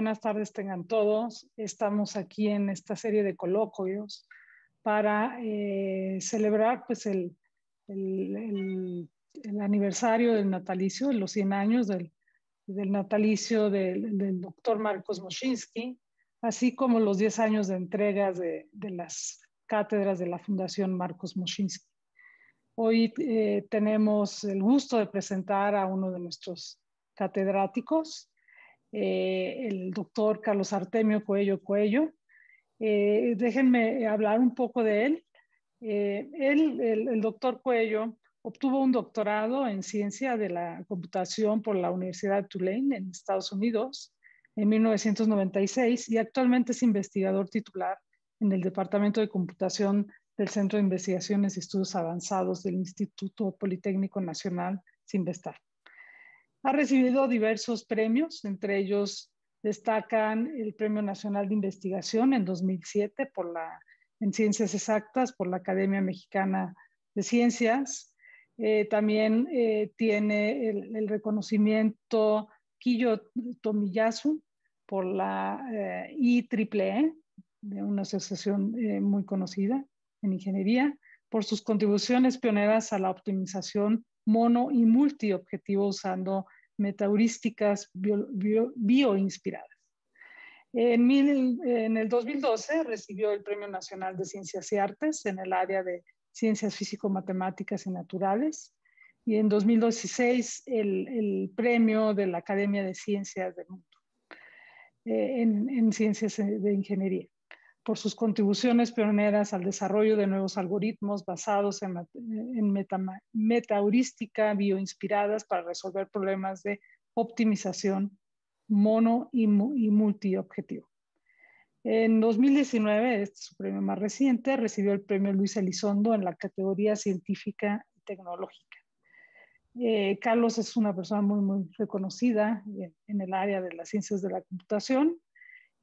buenas tardes tengan todos. Estamos aquí en esta serie de coloquios para eh, celebrar pues, el, aniversario del natalicio, los 100 años del, natalicio del, doctor Marcos Moschinsky, así como los 10 años de entregas de, las cátedras de la Fundación Marcos Moschinsky. Hoy eh, tenemos el gusto de presentar a uno de nuestros catedráticos, eh, el doctor Carlos Artemio Cuello Cuello. Eh, déjenme hablar un poco de él. Eh, el, doctor Cuello obtuvo un doctorado en ciencia de la computación por la Universidad Tulane en Estados Unidos en 1996 y actualmente es investigador titular en el Departamento de Computación del Centro de Investigaciones y Estudios Avanzados del Instituto Politécnico Nacional, Sinvestar. Ha recibido diversos premios, entre ellos destacan el Premio Nacional de Investigación en 2007 por la, en Ciencias Exactas por la Academia Mexicana de Ciencias. Eh, también eh, tiene el, reconocimiento Kiyo Tomiyasu por la eh, IEEE, e, de una asociación muy conocida en ingeniería, por sus contribuciones pioneras a la optimización mono y multiobjetivo usando metaurísticas bioinspiradas. Bio, inspiradas. en, el 2012 recibió el Premio Nacional de Ciencias y Artes en el área de Ciencias Físico-Matemáticas y Naturales y en 2016 el, Premio de la Academia de Ciencias del Mundo eh, en Ciencias de Ingeniería por sus contribuciones pioneras al desarrollo de nuevos algoritmos basados en, en metaheurística bioinspiradas para resolver problemas de optimización mono y, multiobjetivo. En 2019, este es su premio más reciente, recibió el premio Luis Elizondo en la categoría científica y tecnológica. Eh, Carlos es una persona muy, muy reconocida en el área de las ciencias de la computación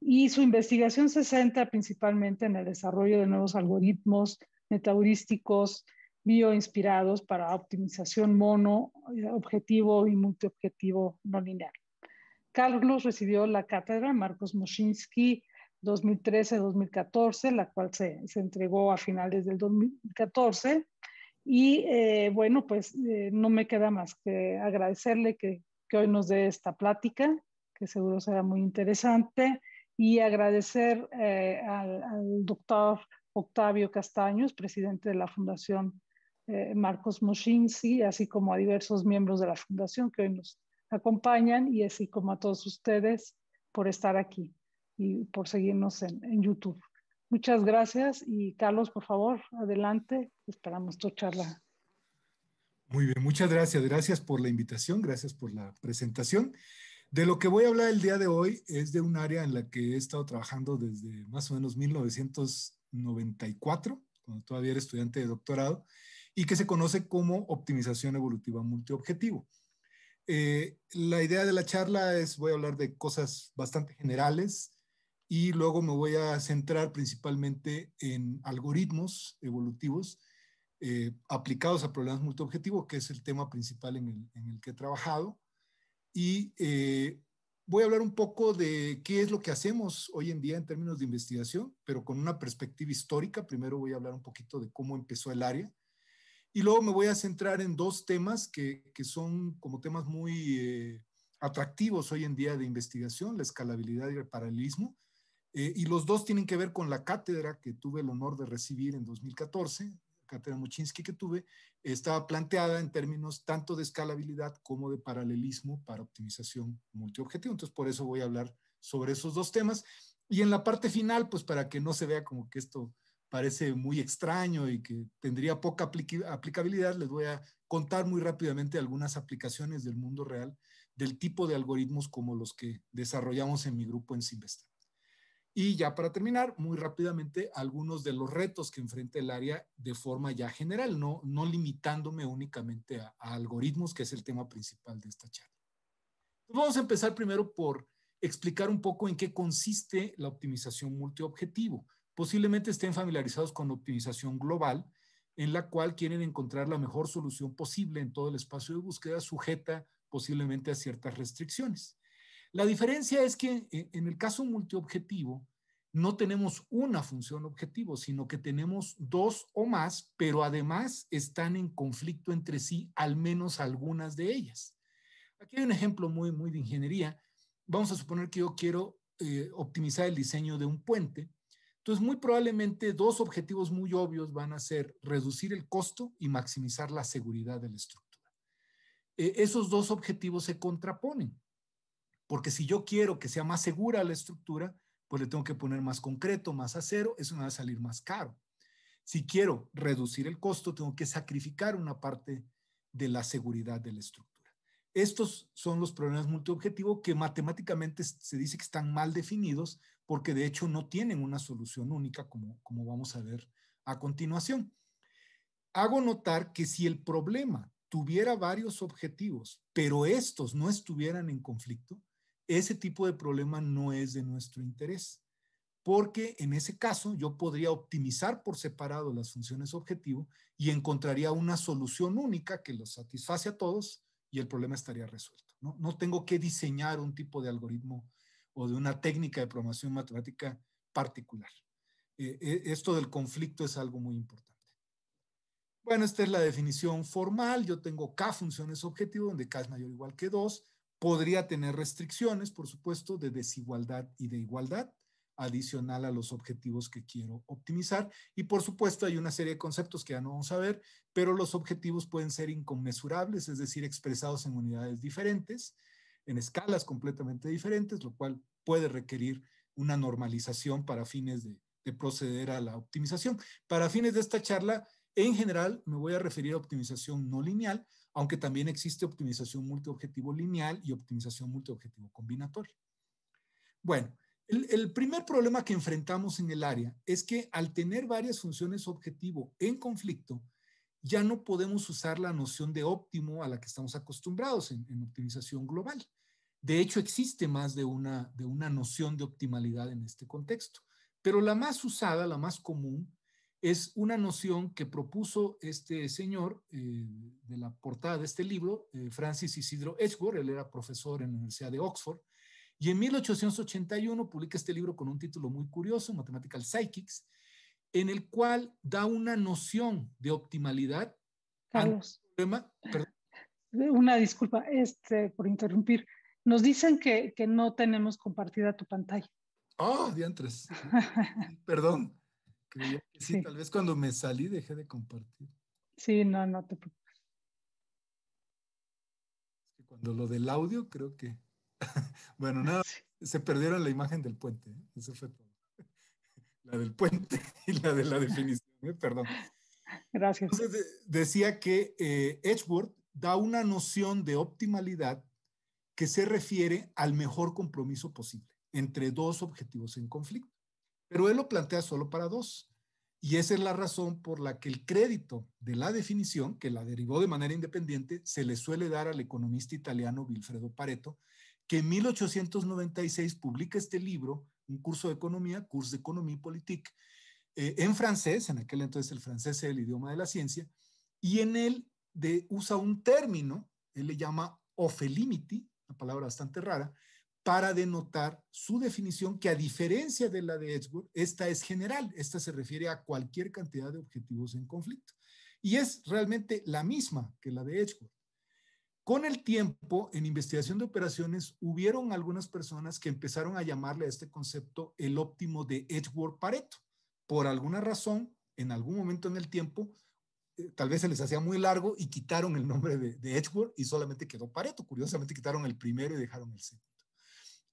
y su investigación se centra principalmente en el desarrollo de nuevos algoritmos metaurísticos bioinspirados para optimización mono, eh, objetivo y multiobjetivo no lineal. Carlos recibió la cátedra Marcos Moschinsky 2013-2014, la cual se, se, entregó a finales del 2014. Y eh, bueno, pues eh, no me queda más que agradecerle que, que hoy nos dé esta plática, que seguro será muy interesante y agradecer eh, al, doctor Octavio Castaños, presidente de la Fundación eh, Marcos Moschinsi, así como a diversos miembros de la Fundación que hoy nos acompañan y así como a todos ustedes por estar aquí y por seguirnos en, en YouTube. Muchas gracias y Carlos, por favor, adelante. Esperamos tu charla. Muy bien, muchas gracias. Gracias por la invitación, gracias por la presentación. De lo que voy a hablar el día de hoy es de un área en la que he estado trabajando desde más o menos 1994, cuando todavía era estudiante de doctorado, y que se conoce como optimización evolutiva multiobjetivo. Eh, la idea de la charla es, voy a hablar de cosas bastante generales y luego me voy a centrar principalmente en algoritmos evolutivos eh, aplicados a problemas multiobjetivos, que es el tema principal en el que he trabajado. Y eh, voy a hablar un poco de qué es lo que hacemos hoy en día en términos de investigación, pero con una perspectiva histórica. Primero voy a hablar un poquito de cómo empezó el área. Y luego me voy a centrar en dos temas que, que son como temas muy eh, atractivos hoy en día de investigación, la escalabilidad y el paralelismo. Eh, y los dos tienen que ver con la cátedra que tuve el honor de recibir en 2014, cátedra Muchinsky que tuve, estaba planteada en términos tanto de escalabilidad como de paralelismo para optimización multiobjetivo. Entonces, por eso voy a hablar sobre esos dos temas. Y en la parte final, pues para que no se vea como que esto parece muy extraño y que tendría poca aplicabilidad, les voy a contar muy rápidamente algunas aplicaciones del mundo real del tipo de algoritmos como los que desarrollamos en mi grupo en Simvestan. Y ya para terminar, muy rápidamente, algunos de los retos que enfrenta el área de forma ya general, no, no limitándome únicamente a, algoritmos, que es el tema principal de esta charla. vamos a empezar primero por explicar un poco en qué consiste la optimización multiobjetivo. Posiblemente estén familiarizados con optimización global, en la cual quieren encontrar la mejor solución posible en todo el espacio de búsqueda, sujeta posiblemente a ciertas restricciones. La diferencia es que en el caso multiobjetivo no tenemos una función objetivo, sino que tenemos dos o más, pero además están en conflicto entre sí, al menos algunas de ellas. Aquí hay un ejemplo muy, muy de ingeniería. Vamos a suponer que yo quiero eh, optimizar el diseño de un puente. Entonces, muy probablemente dos objetivos muy obvios van a ser reducir el costo y maximizar la seguridad de la estructura. E, esos dos objetivos se contraponen porque si yo quiero que sea más segura la estructura, pues le tengo que poner más concreto, más acero, eso me va a salir más caro. Si quiero reducir el costo, tengo que sacrificar una parte de la seguridad de la estructura. Estos son los problemas multiobjetivo que matemáticamente se dice que están mal definidos porque de hecho no tienen una solución única como, como vamos a ver a continuación. Hago notar que si el problema tuviera varios objetivos, pero estos no estuvieran en conflicto, ese tipo de problema no es de nuestro interés, porque en ese caso yo podría optimizar por separado las funciones objetivo y encontraría una solución única que los satisface a todos y el problema estaría resuelto. No, no tengo que diseñar un tipo de algoritmo o de una técnica de programación matemática particular. Eh, eh, esto del conflicto es algo muy importante. Bueno, esta es la definición formal. Yo tengo k funciones objetivo, donde k es mayor o igual que 2 Podría tener restricciones, por supuesto, de desigualdad y de igualdad, adicional a los objetivos que quiero optimizar. Y por supuesto, hay una serie de conceptos que ya no vamos a ver, pero los objetivos pueden ser inconmensurables, es decir, expresados en unidades diferentes, en escalas completamente diferentes, lo cual puede requerir una normalización para fines de, de proceder a la optimización. Para fines de esta charla, en general, me voy a referir a optimización no lineal, aunque también existe optimización multiobjetivo lineal y optimización multiobjetivo combinatoria. Bueno, el, primer problema que enfrentamos en el área es que al tener varias funciones objetivo en conflicto, ya no podemos usar la noción de óptimo a la que estamos acostumbrados en, en optimización global. De hecho, existe más de una, de una noción de optimalidad en este contexto, pero la más usada, la más común, es una noción que propuso este señor eh, de la portada de este libro, eh, Francis Isidro Edgeworth, él era profesor en la Universidad de Oxford, y en 1881 publica este libro con un título muy curioso, Mathematical Psychics, en el cual da una noción de optimalidad. Carlos. una disculpa este, por interrumpir. Nos dicen que, no tenemos compartida tu pantalla. Oh, diantres. Perdón. Sí, tal vez cuando me salí dejé de compartir. Sí, no, no te preocupes. Cuando lo del audio, creo que. bueno, nada, se perdieron la imagen del puente. ¿eh? fue la del puente y la de la definición, ¿eh? perdón. Gracias. decía que eh, Edgeworth da una noción de optimalidad que se refiere al mejor compromiso posible entre dos objetivos en conflicto. Pero él lo plantea solo para dos. Y esa es la razón por la que el crédito de la definición, que la derivó de manera independiente, se le suele dar al economista italiano wilfredo Pareto, que en 1896 publica este libro, un curso de economía, de d'économie politique, eh, en francés, en aquel entonces el francés era el idioma de la ciencia, y en él de, usa un término, él le llama ofelimity, una palabra bastante rara, para denotar su definición, que a diferencia de la de Edgeworth, esta es general, esta se refiere a cualquier cantidad de objetivos en conflicto. Y es realmente la misma que la de Edgeworth. Con el tiempo, en investigación de operaciones, hubieron algunas personas que empezaron a llamarle a este concepto el óptimo de Edgeworth-Pareto. Por alguna razón, en algún momento en el tiempo, eh, tal vez se les hacía muy largo y quitaron el nombre de, de Edgeworth y solamente quedó Pareto. Curiosamente quitaron el primero y dejaron el segundo.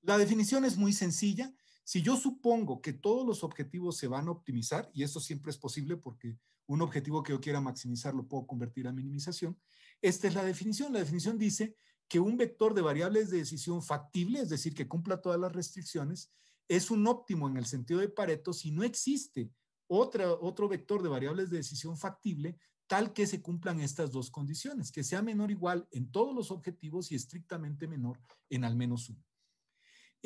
La definición es muy sencilla. Si yo supongo que todos los objetivos se van a optimizar, y esto siempre es posible porque un objetivo que yo quiera maximizar lo puedo convertir a minimización, esta es la definición. La definición dice que un vector de variables de decisión factible, es decir, que cumpla todas las restricciones, es un óptimo en el sentido de Pareto si no existe otro vector de variables de decisión factible tal que se cumplan estas dos condiciones, que sea menor o igual en todos los objetivos y estrictamente menor en al menos uno.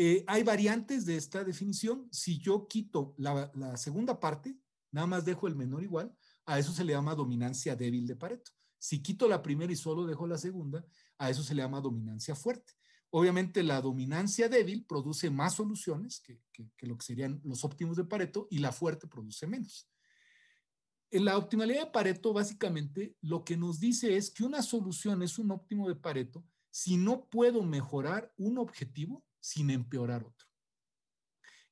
Eh, hay variantes de esta definición. Si yo quito la, segunda parte, nada más dejo el menor igual, a eso se le llama dominancia débil de Pareto. Si quito la primera y solo dejo la segunda, a eso se le llama dominancia fuerte. Obviamente la dominancia débil produce más soluciones que, lo que serían los óptimos de Pareto y la fuerte produce menos. En la optimalidad de Pareto básicamente lo que nos dice es que una solución es un óptimo de Pareto si no puedo mejorar un objetivo sin empeorar otro.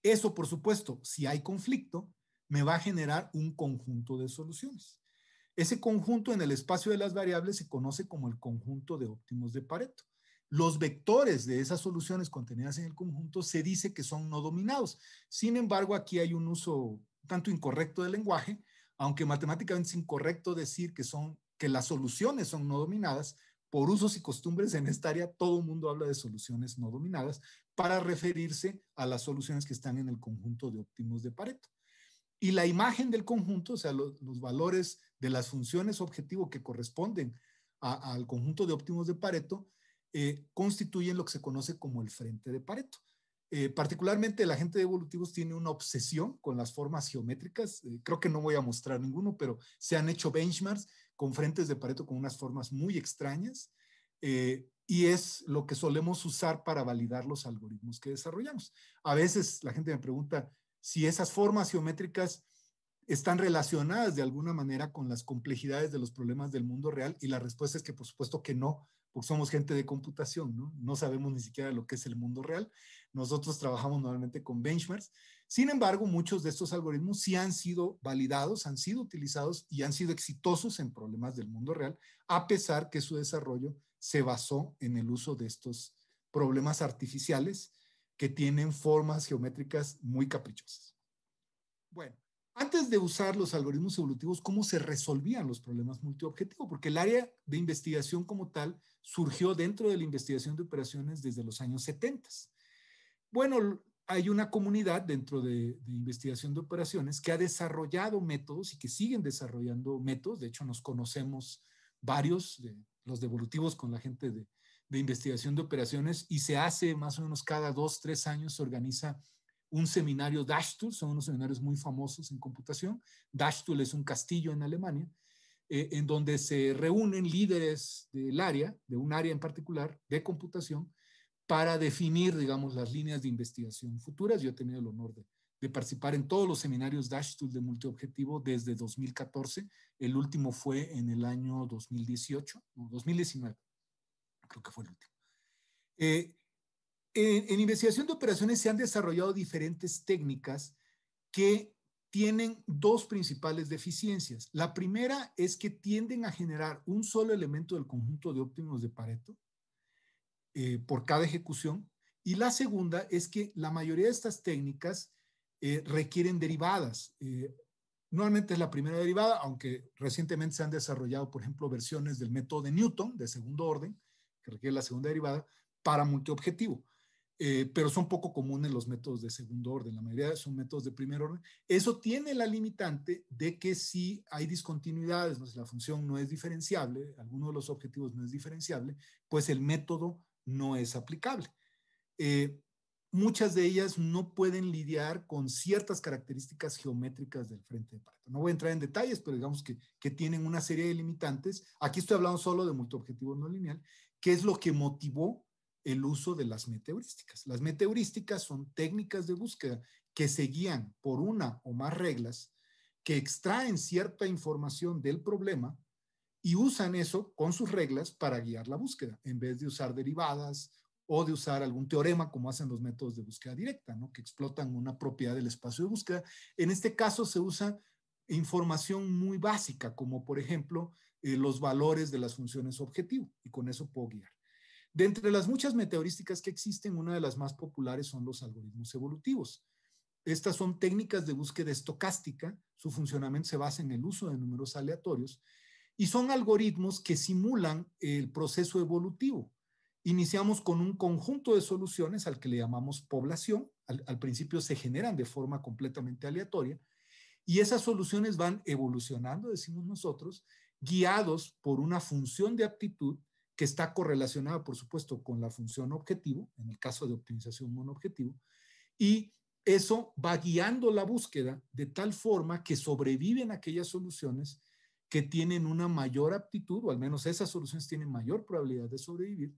Eso, por supuesto, si hay conflicto, me va a generar un conjunto de soluciones. Ese conjunto en el espacio de las variables se conoce como el conjunto de óptimos de Pareto. Los vectores de esas soluciones contenidas en el conjunto se dice que son no dominados. Sin embargo, aquí hay un uso tanto incorrecto del lenguaje, aunque matemáticamente es incorrecto decir que son que las soluciones son no dominadas, por usos y costumbres en esta área, todo el mundo habla de soluciones no dominadas para referirse a las soluciones que están en el conjunto de óptimos de Pareto. Y la imagen del conjunto, o sea, los, valores de las funciones objetivo que corresponden al conjunto de óptimos de Pareto, eh, constituyen lo que se conoce como el frente de Pareto. Eh, particularmente la gente de evolutivos tiene una obsesión con las formas geométricas. Eh, creo que no voy a mostrar ninguno, pero se han hecho benchmarks con frentes de Pareto con unas formas muy extrañas, eh, y es lo que solemos usar para validar los algoritmos que desarrollamos. A veces la gente me pregunta si esas formas geométricas están relacionadas de alguna manera con las complejidades de los problemas del mundo real y la respuesta es que por supuesto que no, porque somos gente de computación, ¿no? No sabemos ni siquiera lo que es el mundo real. Nosotros trabajamos normalmente con benchmarks sin embargo, muchos de estos algoritmos sí han sido validados, han sido utilizados y han sido exitosos en problemas del mundo real, a pesar que su desarrollo se basó en el uso de estos problemas artificiales que tienen formas geométricas muy caprichosas. Bueno, antes de usar los algoritmos evolutivos, ¿cómo se resolvían los problemas multiobjetivos? Porque el área de investigación como tal surgió dentro de la investigación de operaciones desde los años 70. Bueno, hay una comunidad dentro de, investigación de operaciones que ha desarrollado métodos y que siguen desarrollando métodos. De hecho, nos conocemos varios, de, los devolutivos con la gente de, investigación de operaciones, y se hace más o menos cada dos, tres años se organiza un seminario Dashtool, son unos seminarios muy famosos en computación. Dashtool es un castillo en Alemania, eh, en donde se reúnen líderes del área, de un área en particular, de computación, para definir, digamos, las líneas de investigación futuras. Yo he tenido el honor de, participar en todos los seminarios Dash Tool de multiobjetivo desde 2014. El último fue en el año 2018, 2019, creo que fue el último. Eh, en investigación de operaciones se han desarrollado diferentes técnicas que tienen dos principales deficiencias. La primera es que tienden a generar un solo elemento del conjunto de óptimos de Pareto, eh, por cada ejecución. Y la segunda es que la mayoría de estas técnicas eh, requieren derivadas. Eh, normalmente es la primera derivada, aunque recientemente se han desarrollado, por ejemplo, versiones del método de Newton de segundo orden, que requiere la segunda derivada, para multiobjetivo. pero son poco comunes los métodos de segundo orden, la mayoría son métodos de primer orden. Eso tiene la limitante de que si hay discontinuidades, si la función no es diferenciable, alguno de los objetivos no es diferenciable, pues el método no es aplicable. Eh, muchas de ellas no pueden lidiar con ciertas características geométricas del frente de parto. No voy a entrar en detalles, pero digamos que, tienen una serie de limitantes. Aquí estoy hablando solo de multiobjetivo no lineal, que es lo que motivó el uso de las meteorísticas. Las meteorísticas son técnicas de búsqueda que se guían por una o más reglas que extraen cierta información del problema y usan eso con sus reglas para guiar la búsqueda, en vez de usar derivadas o de usar algún teorema como hacen los métodos de búsqueda directa, que explotan una propiedad del espacio de búsqueda. En este caso se usa información muy básica, como por ejemplo eh, los valores de las funciones objetivo, y con eso puedo guiar. De entre las muchas meteorísticas que existen, una de las más populares son los algoritmos evolutivos. Estas son técnicas de búsqueda estocástica, su funcionamiento se basa en el uso de números aleatorios y son algoritmos que simulan el proceso evolutivo. Iniciamos con un conjunto de soluciones al que le llamamos población. Al, principio se generan de forma completamente aleatoria y esas soluciones van evolucionando, decimos nosotros, guiados por una función de aptitud que está correlacionada, por supuesto, con la función objetivo, en el caso de optimización monoobjetivo, y eso va guiando la búsqueda de tal forma que sobreviven aquellas soluciones que tienen una mayor aptitud, o al menos esas soluciones tienen mayor probabilidad de sobrevivir,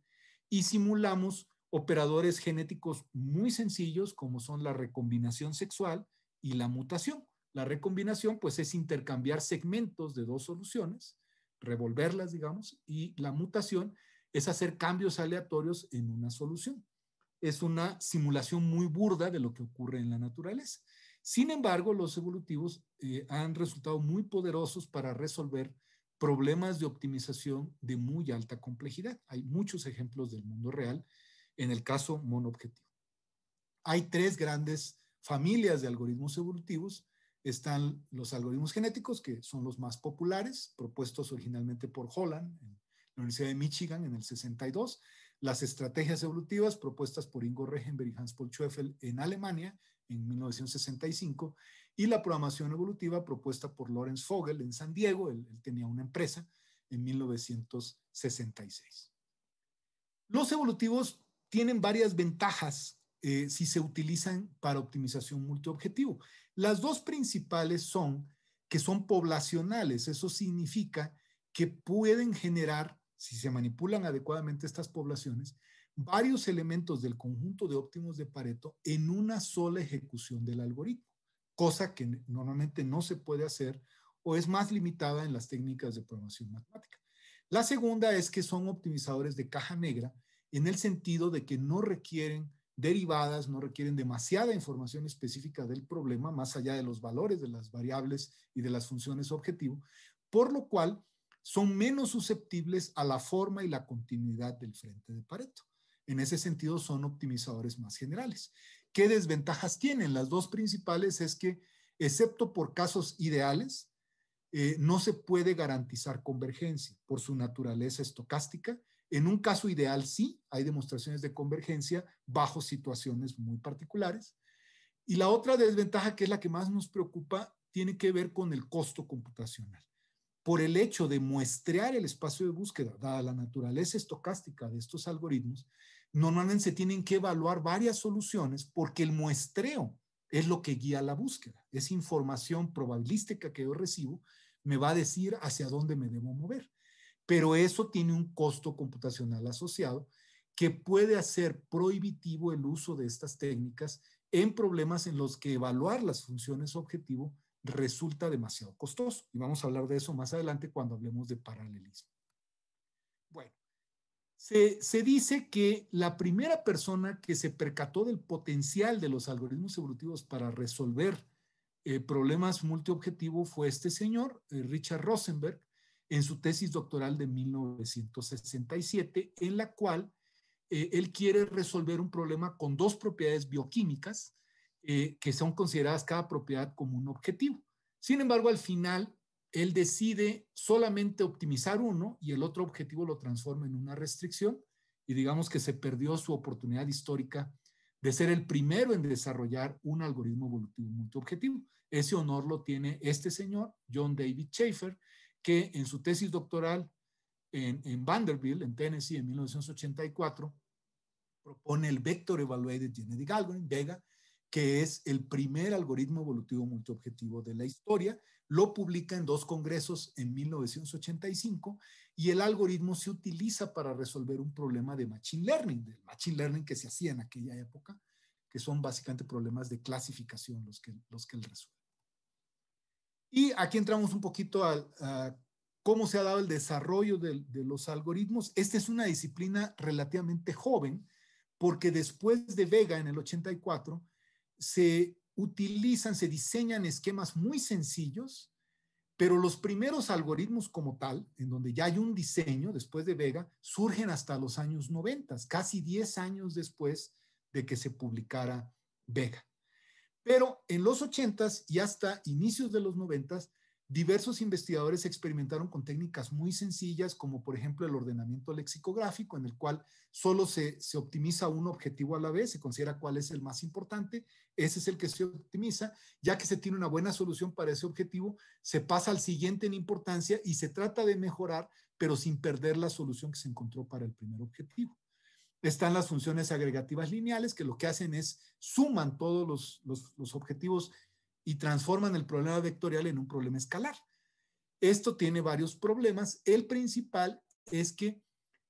y simulamos operadores genéticos muy sencillos como son la recombinación sexual y la mutación. La recombinación pues es intercambiar segmentos de dos soluciones, revolverlas digamos, y la mutación es hacer cambios aleatorios en una solución. Es una simulación muy burda de lo que ocurre en la naturaleza. Sin embargo, los evolutivos eh, han resultado muy poderosos para resolver problemas de optimización de muy alta complejidad. Hay muchos ejemplos del mundo real en el caso monoobjetivo. Hay tres grandes familias de algoritmos evolutivos. Están los algoritmos genéticos, que son los más populares, propuestos originalmente por Holland en la Universidad de Michigan en el 62. Las estrategias evolutivas propuestas por Ingo Regenberg y Hans-Paul Schoeffel en Alemania en 1965, y la programación evolutiva propuesta por Lawrence Fogel en San Diego, él, tenía una empresa, en 1966. Los evolutivos tienen varias ventajas eh, si se utilizan para optimización multiobjetivo. Las dos principales son que son poblacionales, eso significa que pueden generar, si se manipulan adecuadamente estas poblaciones, varios elementos del conjunto de óptimos de Pareto en una sola ejecución del algoritmo, cosa que normalmente no se puede hacer o es más limitada en las técnicas de programación matemática. La segunda es que son optimizadores de caja negra en el sentido de que no requieren derivadas, no requieren demasiada información específica del problema, más allá de los valores de las variables y de las funciones objetivo, por lo cual son menos susceptibles a la forma y la continuidad del frente de Pareto. En ese sentido, son optimizadores más generales. ¿Qué desventajas tienen? Las dos principales es que, excepto por casos ideales, eh, no se puede garantizar convergencia por su naturaleza estocástica. En un caso ideal sí, hay demostraciones de convergencia bajo situaciones muy particulares. Y la otra desventaja, que es la que más nos preocupa, tiene que ver con el costo computacional. Por el hecho de muestrear el espacio de búsqueda, dada la naturaleza estocástica de estos algoritmos, normalmente se tienen que evaluar varias soluciones porque el muestreo es lo que guía la búsqueda. Es información probabilística que yo recibo, me va a decir hacia dónde me debo mover. Pero eso tiene un costo computacional asociado que puede hacer prohibitivo el uso de estas técnicas en problemas en los que evaluar las funciones objetivo resulta demasiado costoso. Y vamos a hablar de eso más adelante cuando hablemos de paralelismo. Se, dice que la primera persona que se percató del potencial de los algoritmos evolutivos para resolver eh, problemas multiobjetivos fue este señor, eh, Richard Rosenberg, en su tesis doctoral de 1967, en la cual eh, él quiere resolver un problema con dos propiedades bioquímicas que son consideradas cada propiedad como un objetivo. Sin embargo, al final él decide solamente optimizar uno y el otro objetivo lo transforma en una restricción y digamos que se perdió su oportunidad histórica de ser el primero en desarrollar un algoritmo evolutivo multiobjetivo. Ese honor lo tiene este señor, John David Schaefer, que en su tesis doctoral en, Vanderbilt, en Tennessee, en 1984, propone el Vector Evaluated Genetic Algorithm, VEGA, que es el primer algoritmo evolutivo multiobjetivo de la historia. Lo publica en dos congresos en 1985 y el algoritmo se utiliza para resolver un problema de Machine Learning, del Machine Learning que se hacía en aquella época, que son básicamente problemas de clasificación los que, los que él resuelve. Y aquí entramos un poquito a, cómo se ha dado el desarrollo de, de los algoritmos. Esta es una disciplina relativamente joven porque después de Vega en el 84, se utilizan, se diseñan esquemas muy sencillos, pero los primeros algoritmos como tal, en donde ya hay un diseño después de Vega, surgen hasta los años 90, casi 10 años después de que se publicara Vega. Pero en los 80 y hasta inicios de los 90 Diversos investigadores experimentaron con técnicas muy sencillas, como por ejemplo el ordenamiento lexicográfico, en el cual solo se, optimiza un objetivo a la vez, se considera cuál es el más importante, ese es el que se optimiza, ya que se tiene una buena solución para ese objetivo, se pasa al siguiente en importancia y se trata de mejorar, pero sin perder la solución que se encontró para el primer objetivo. Están las funciones agregativas lineales, que lo que hacen es suman todos los, los, los objetivos y transforman el problema vectorial en un problema escalar. Esto tiene varios problemas. El principal es que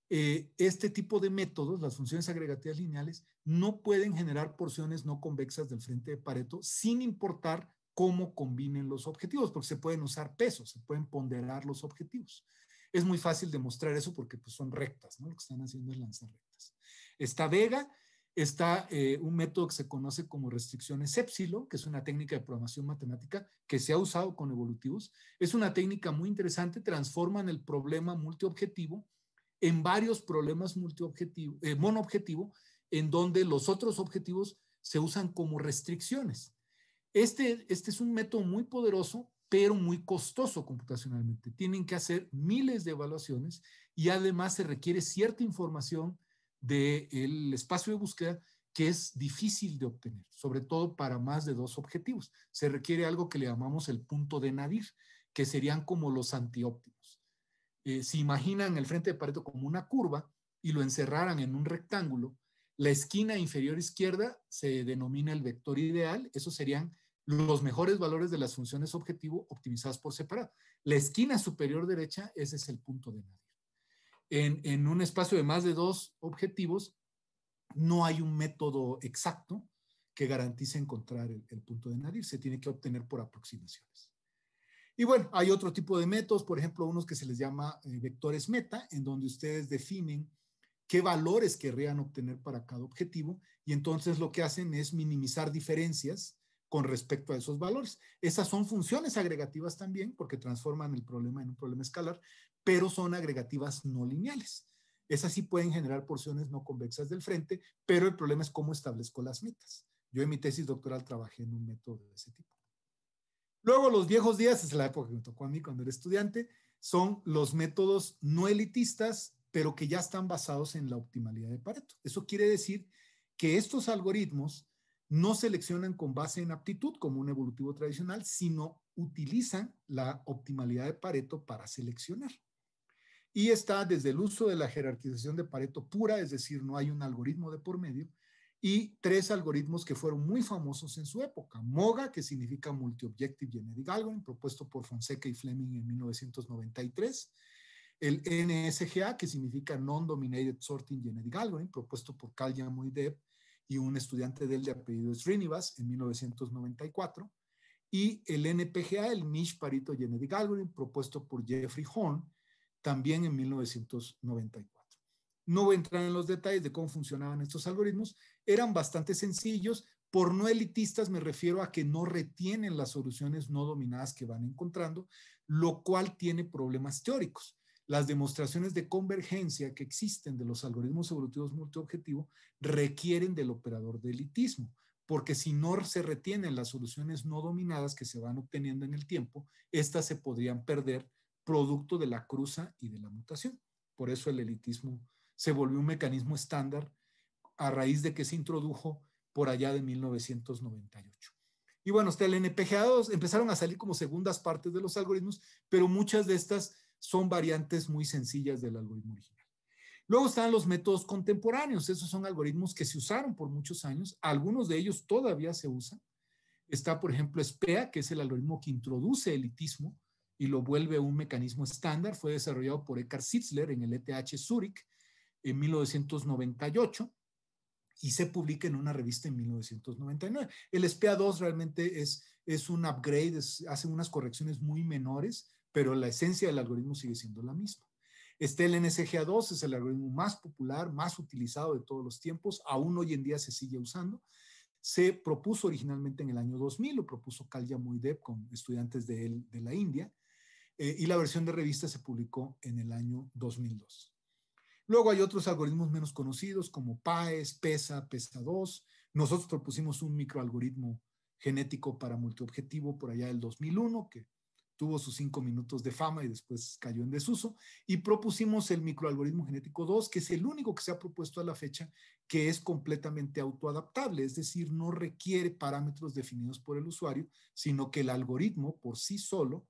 eh, este tipo de métodos, las funciones agregativas lineales, no pueden generar porciones no convexas del frente de Pareto sin importar cómo combinen los objetivos, porque se pueden usar pesos, se pueden ponderar los objetivos. Es muy fácil demostrar eso porque pues, son rectas, ¿no? Lo que están haciendo es lanzar rectas. Esta Vega, está eh, un método que se conoce como restricciones épsilon, que es una técnica de programación matemática que se ha usado con evolutivos. Es una técnica muy interesante, transforman el problema multiobjetivo en varios problemas multiobjetivo, eh, monoobjetivo, en donde los otros objetivos se usan como restricciones. Este, este es un método muy poderoso, pero muy costoso computacionalmente. Tienen que hacer miles de evaluaciones y además se requiere cierta información del espacio de búsqueda que es difícil de obtener, sobre todo para más de dos objetivos. Se requiere algo que le llamamos el punto de nadir, que serían como los antióptimos. Eh, si imaginan el frente de Pareto como una curva y lo encerraran en un rectángulo, la esquina inferior izquierda se denomina el vector ideal, esos serían los mejores valores de las funciones objetivo optimizadas por separado. La esquina superior derecha, ese es el punto de nadir en, un espacio de más de dos objetivos, no hay un método exacto que garantice encontrar el, punto de nadir. Se tiene que obtener por aproximaciones. Y bueno, hay otro tipo de métodos, por ejemplo, unos que se les llama eh, vectores meta, en donde ustedes definen qué valores querrían obtener para cada objetivo y entonces lo que hacen es minimizar diferencias con respecto a esos valores. Esas son funciones agregativas también porque transforman el problema en un problema escalar, pero son agregativas no lineales. Esas sí pueden generar porciones no convexas del frente, pero el problema es cómo establezco las metas. Yo en mi tesis doctoral trabajé en un método de ese tipo. Luego, los viejos días, es la época que me tocó a mí cuando era estudiante, son los métodos no elitistas, pero que ya están basados en la optimalidad de Pareto. Eso quiere decir que estos algoritmos no seleccionan con base en aptitud como un evolutivo tradicional, sino utilizan la optimalidad de Pareto para seleccionar. Y está desde el uso de la jerarquización de Pareto pura, es decir, no hay un algoritmo de por medio, y tres algoritmos que fueron muy famosos en su época. MOGA, que significa Multi-Objective Genetic Algorithm, propuesto por Fonseca y Fleming en 1993. El NSGA, que significa Non-Dominated Sorting Genetic Algorithm, propuesto por Cal y Deb y un estudiante del de apellido Srinivas en 1994. Y el NPGA, el Niche Parito Genetic Algorithm, propuesto por Jeffrey Horn también en 1994. No voy a entrar en los detalles de cómo funcionaban estos algoritmos, eran bastante sencillos. Por no elitistas me refiero a que no retienen las soluciones no dominadas que van encontrando, lo cual tiene problemas teóricos las demostraciones de convergencia que existen de los algoritmos evolutivos multiobjetivo requieren del operador de elitismo, porque si no se retienen las soluciones no dominadas que se van obteniendo en el tiempo, estas se podrían perder producto de la cruza y de la mutación. Por eso el elitismo se volvió un mecanismo estándar a raíz de que se introdujo por allá de 1998. Y bueno, hasta el NPGA2 empezaron a salir como segundas partes de los algoritmos, pero muchas de estas son variantes muy sencillas del algoritmo original. Luego están los métodos contemporáneos, esos son algoritmos que se usaron por muchos años, algunos de ellos todavía se usan. Está, por ejemplo, SPEA, que es el algoritmo que introduce elitismo y lo vuelve un mecanismo estándar. Fue desarrollado por Eckhart Sitzler en el ETH Zurich en 1998 y se publica en una revista en 1999. El SPA2 realmente es, es un upgrade, hacen hace unas correcciones muy menores, pero la esencia del algoritmo sigue siendo la misma. Este el NSGA2 es el algoritmo más popular, más utilizado de todos los tiempos, aún hoy en día se sigue usando. Se propuso originalmente en el año 2000, lo propuso Kalya Moideb con estudiantes de, él, de la India, eh, y la versión de revista se publicó en el año 2002. Luego hay otros algoritmos menos conocidos como PAES, PESA, PESA2. Nosotros propusimos un microalgoritmo genético para multiobjetivo por allá del 2001, que tuvo sus cinco minutos de fama y después cayó en desuso, y propusimos el microalgoritmo genético 2, que es el único que se ha propuesto a la fecha, que es completamente autoadaptable, es decir, no requiere parámetros definidos por el usuario, sino que el algoritmo por sí solo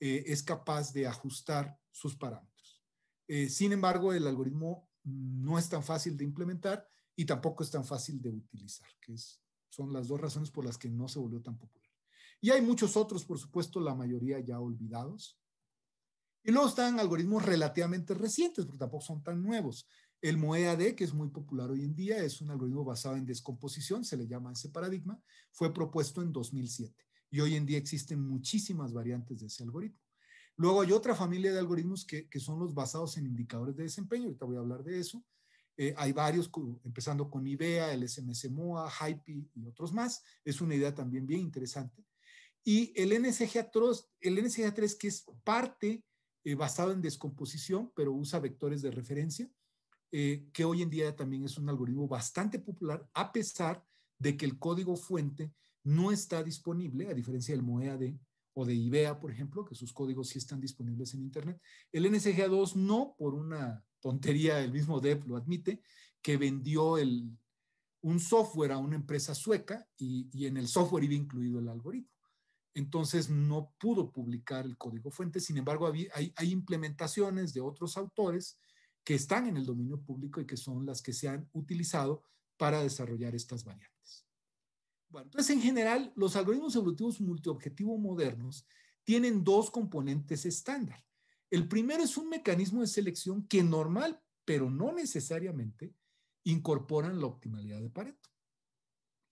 eh, es capaz de ajustar sus parámetros. Eh, sin embargo, el algoritmo no es tan fácil de implementar y tampoco es tan fácil de utilizar, que son las dos razones por las que no se volvió tan popular. Y hay muchos otros, por supuesto, la mayoría ya olvidados. Y luego están algoritmos relativamente recientes, pero tampoco son tan nuevos. El MOEAD, que es muy popular hoy en día, es un algoritmo basado en descomposición, se le llama ese paradigma, fue propuesto en 2007 y hoy en día existen muchísimas variantes de ese algoritmo. Luego hay otra familia de algoritmos que, son los basados en indicadores de desempeño, ahorita voy a hablar de eso. Eh, hay varios, empezando con IBEA, el SMSMOA, hype y otros más. Es una idea también bien interesante. Y el NSGA3, el NSGA3 que es parte eh, basado en descomposición, pero usa vectores de referencia, eh, que hoy en día también es un algoritmo bastante popular, a pesar de que el código fuente no está disponible, a diferencia del MOEAD o de IBEA, por ejemplo, que sus códigos sí están disponibles en Internet. El NSGA2 no, por una tontería, el mismo DEP lo admite, que vendió un software a una empresa sueca y, en el software iba incluido el algoritmo. Entonces no pudo publicar el código fuente, sin embargo hay, hay, implementaciones de otros autores que están en el dominio público y que son las que se han utilizado para desarrollar estas variantes. Bueno, entonces en general los algoritmos evolutivos multiobjetivo modernos tienen dos componentes estándar. El primero es un mecanismo de selección que normal, pero no necesariamente, incorporan la optimalidad de Pareto.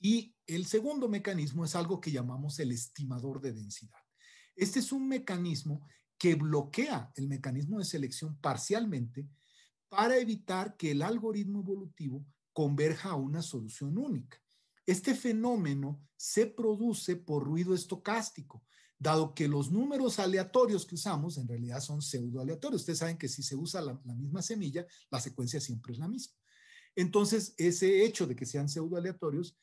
Y el segundo mecanismo es algo que llamamos el estimador de densidad. Este es un mecanismo que bloquea el mecanismo de selección parcialmente para evitar que el algoritmo evolutivo converja a una solución única. Este fenómeno se produce por ruido estocástico, dado que los números aleatorios que usamos en realidad son pseudoaleatorios. Ustedes saben que si se usa la, misma semilla, la secuencia siempre es la misma. Entonces, ese hecho de que sean pseudoaleatorios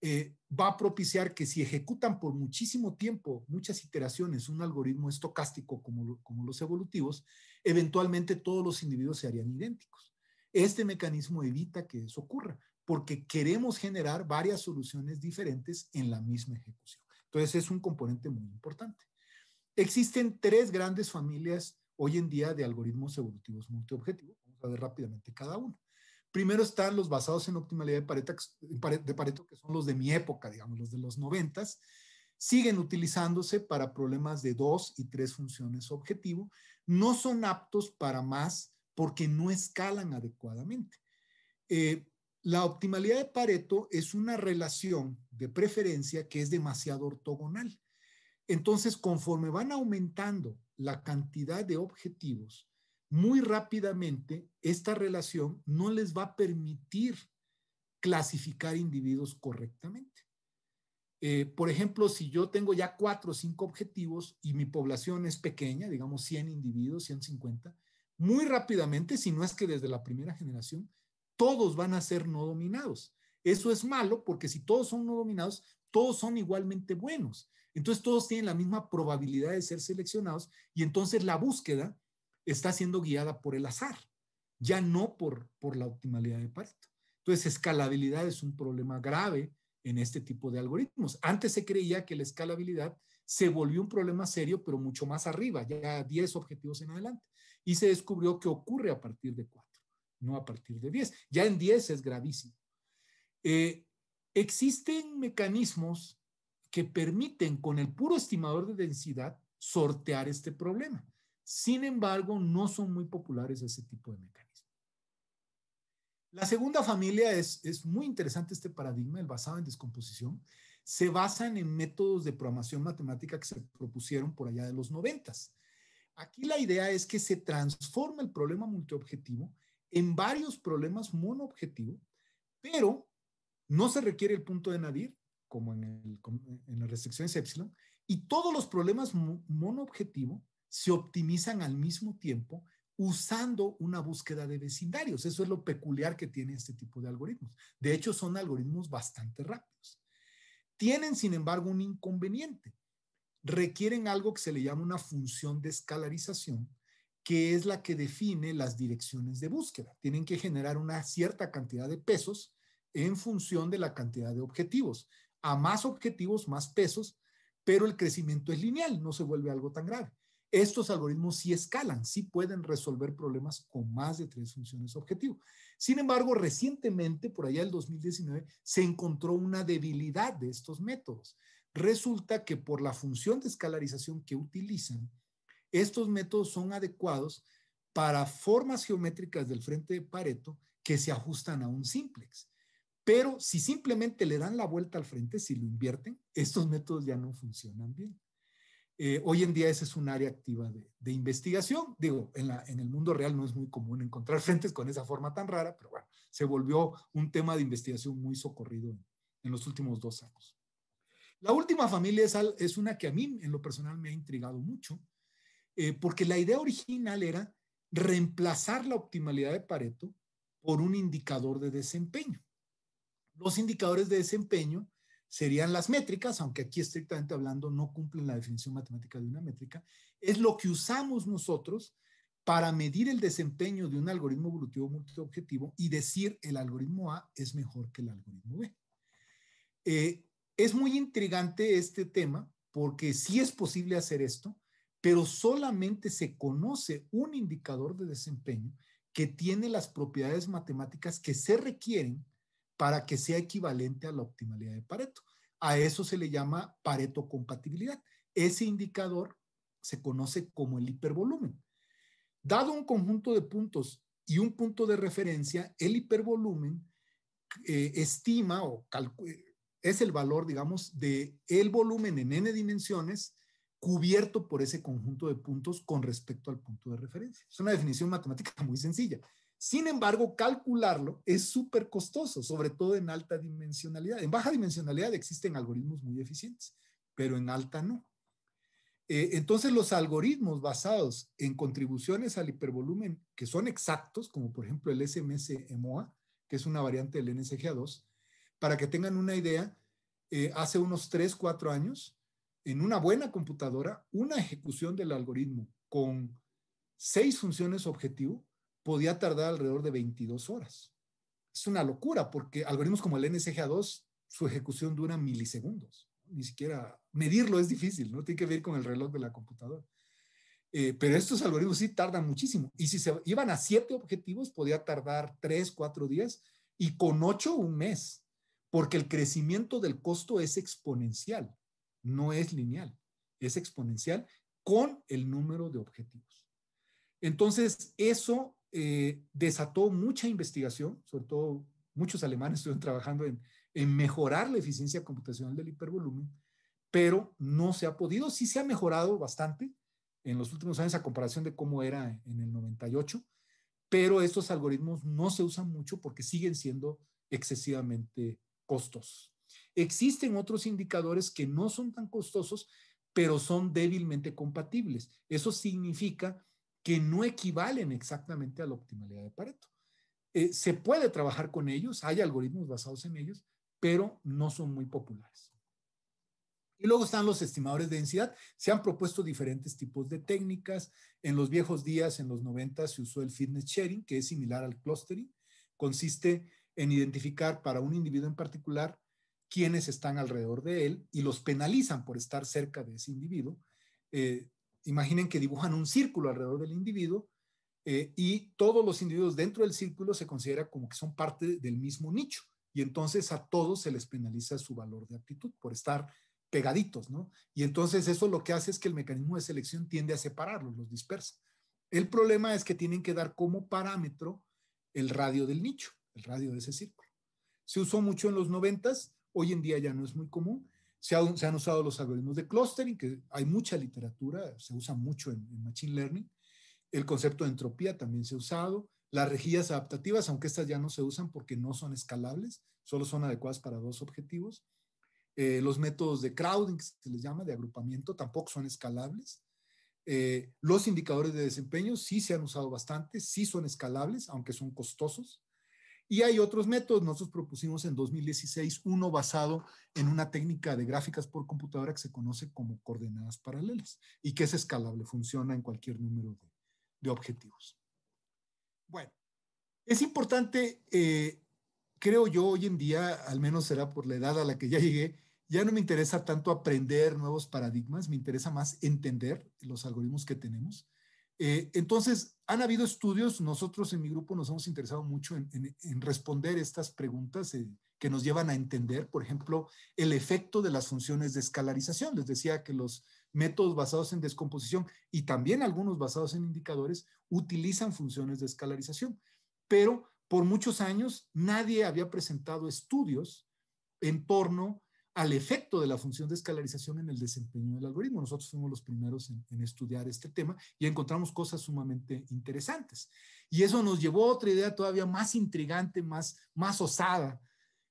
eh, va a propiciar que si ejecutan por muchísimo tiempo, muchas iteraciones, un algoritmo estocástico como, como los evolutivos, eventualmente todos los individuos se harían idénticos. Este mecanismo evita que eso ocurra porque queremos generar varias soluciones diferentes en la misma ejecución. Entonces es un componente muy importante. Existen tres grandes familias hoy en día de algoritmos evolutivos multiobjetivos. Vamos a ver rápidamente cada uno. Primero están los basados en optimalidad de Pareto, que son los de mi época, digamos, los de los noventas. Siguen utilizándose para problemas de dos y tres funciones objetivo. No son aptos para más porque no escalan adecuadamente. Eh, la optimalidad de Pareto es una relación de preferencia que es demasiado ortogonal. Entonces, conforme van aumentando la cantidad de objetivos, muy rápidamente esta relación no les va a permitir clasificar individuos correctamente. Eh, por ejemplo, si yo tengo ya cuatro o cinco objetivos y mi población es pequeña, digamos 100 individuos, 150, muy rápidamente, si no es que desde la primera generación, todos van a ser no dominados. Eso es malo porque si todos son no dominados, todos son igualmente buenos. Entonces todos tienen la misma probabilidad de ser seleccionados y entonces la búsqueda está siendo guiada por el azar, ya no por, por la optimalidad de Pareto. Entonces escalabilidad es un problema grave en este tipo de algoritmos. Antes se creía que la escalabilidad se volvió un problema serio, pero mucho más arriba, ya 10 objetivos en adelante. Y se descubrió que ocurre a partir de cuál no a partir de 10. Ya en 10 es gravísimo. Eh, existen mecanismos que permiten con el puro estimador de densidad sortear este problema. Sin embargo, no son muy populares ese tipo de mecanismos. La segunda familia es, muy interesante este paradigma, el basado en descomposición. Se basan en métodos de programación matemática que se propusieron por allá de los noventas. Aquí la idea es que se transforma el problema multiobjetivo en varios problemas monoobjetivo, pero no se requiere el punto de Nadir, como en, el, en las restricciones epsilon, y todos los problemas monoobjetivo se optimizan al mismo tiempo usando una búsqueda de vecindarios. Eso es lo peculiar que tiene este tipo de algoritmos. De hecho, son algoritmos bastante rápidos. Tienen, sin embargo, un inconveniente. Requieren algo que se le llama una función de escalarización que es la que define las direcciones de búsqueda. Tienen que generar una cierta cantidad de pesos en función de la cantidad de objetivos. A más objetivos, más pesos, pero el crecimiento es lineal, no se vuelve algo tan grave. Estos algoritmos sí escalan, sí pueden resolver problemas con más de tres funciones objetivo. Sin embargo, recientemente, por allá del 2019, se encontró una debilidad de estos métodos. Resulta que por la función de escalarización que utilizan, estos métodos son adecuados para formas geométricas del frente de Pareto que se ajustan a un simplex. Pero si simplemente le dan la vuelta al frente, si lo invierten, estos métodos ya no funcionan bien. Eh, hoy en día ese es un área activa de, investigación. Digo, en, el mundo real no es muy común encontrar frentes con esa forma tan rara, pero bueno, se volvió un tema de investigación muy socorrido en, los últimos dos años. La última familia es, una que a mí en lo personal me ha intrigado mucho eh, porque la idea original era reemplazar la optimalidad de Pareto por un indicador de desempeño. Los indicadores de desempeño serían las métricas, aunque aquí estrictamente hablando no cumplen la definición matemática de una métrica, es lo que usamos nosotros para medir el desempeño de un algoritmo evolutivo multiobjetivo y decir el algoritmo A es mejor que el algoritmo B. Eh, es muy intrigante este tema porque sí es posible hacer esto, pero solamente se conoce un indicador de desempeño que tiene las propiedades matemáticas que se requieren para que sea equivalente a la optimalidad de Pareto. A eso se le llama Pareto compatibilidad. Ese indicador se conoce como el hipervolumen. Dado un conjunto de puntos y un punto de referencia, el hipervolumen eh, estima o es el valor, digamos, de el volumen en n dimensiones cubierto por ese conjunto de puntos con respecto al punto de referencia. Es una definición matemática muy sencilla. Sin embargo, calcularlo es súper costoso, sobre todo en alta dimensionalidad. En baja dimensionalidad existen algoritmos muy eficientes, pero en alta no. Eh, entonces, los algoritmos basados en contribuciones al hipervolumen que son exactos, como por ejemplo el sms que es una variante del NSGA2, para que tengan una idea, eh, hace unos 3, 4 años, en una buena computadora, una ejecución del algoritmo con seis funciones objetivo podía tardar alrededor de 22 horas. Es una locura porque algoritmos como el NSGA2, su ejecución dura milisegundos. Ni siquiera medirlo es difícil, ¿no? Tiene que ver con el reloj de la computadora. Eh, pero estos algoritmos sí tardan muchísimo. Y si se iban a siete objetivos, podía tardar tres, cuatro días y con ocho un mes, porque el crecimiento del costo es exponencial no es lineal, es exponencial con el número de objetivos. Entonces, eso eh, desató mucha investigación, sobre todo muchos alemanes estuvieron trabajando en, mejorar la eficiencia computacional del hipervolumen, pero no se ha podido, sí se ha mejorado bastante en los últimos años a comparación de cómo era en el 98, pero estos algoritmos no se usan mucho porque siguen siendo excesivamente costosos. Existen otros indicadores que no son tan costosos, pero son débilmente compatibles. Eso significa que no equivalen exactamente a la optimalidad de Pareto. Eh, se puede trabajar con ellos, hay algoritmos basados en ellos, pero no son muy populares. Y luego están los estimadores de densidad. Se han propuesto diferentes tipos de técnicas. En los viejos días, en los 90, se usó el fitness sharing, que es similar al clustering. Consiste en identificar para un individuo en particular quienes están alrededor de él y los penalizan por estar cerca de ese individuo. Eh, imaginen que dibujan un círculo alrededor del individuo eh, y todos los individuos dentro del círculo se considera como que son parte del mismo nicho y entonces a todos se les penaliza su valor de aptitud por estar pegaditos, ¿no? Y entonces eso lo que hace es que el mecanismo de selección tiende a separarlos, los dispersa. El problema es que tienen que dar como parámetro el radio del nicho, el radio de ese círculo. Se usó mucho en los noventas, Hoy en día ya no es muy común. Se, han usado los algoritmos de clustering, que hay mucha literatura, se usa mucho en, Machine Learning. El concepto de entropía también se ha usado. Las rejillas adaptativas, aunque estas ya no se usan porque no son escalables, solo son adecuadas para dos objetivos. Eh, los métodos de crowding, que se les llama, de agrupamiento, tampoco son escalables. Eh, los indicadores de desempeño sí se han usado bastante, sí son escalables, aunque son costosos. Y hay otros métodos. Nosotros propusimos en 2016 uno basado en una técnica de gráficas por computadora que se conoce como coordenadas paralelas y que es escalable, funciona en cualquier número de, objetivos. Bueno, es importante, eh, creo yo hoy en día, al menos será por la edad a la que ya llegué, ya no me interesa tanto aprender nuevos paradigmas, me interesa más entender los algoritmos que tenemos eh, entonces, han habido estudios, nosotros en mi grupo nos hemos interesado mucho en, responder estas preguntas eh, que nos llevan a entender, por ejemplo, el efecto de las funciones de escalarización. Les decía que los métodos basados en descomposición y también algunos basados en indicadores utilizan funciones de escalarización, pero por muchos años nadie había presentado estudios en torno a al efecto de la función de escalarización en el desempeño del algoritmo. Nosotros fuimos los primeros en, estudiar este tema y encontramos cosas sumamente interesantes. Y eso nos llevó a otra idea todavía más intrigante, más, más osada,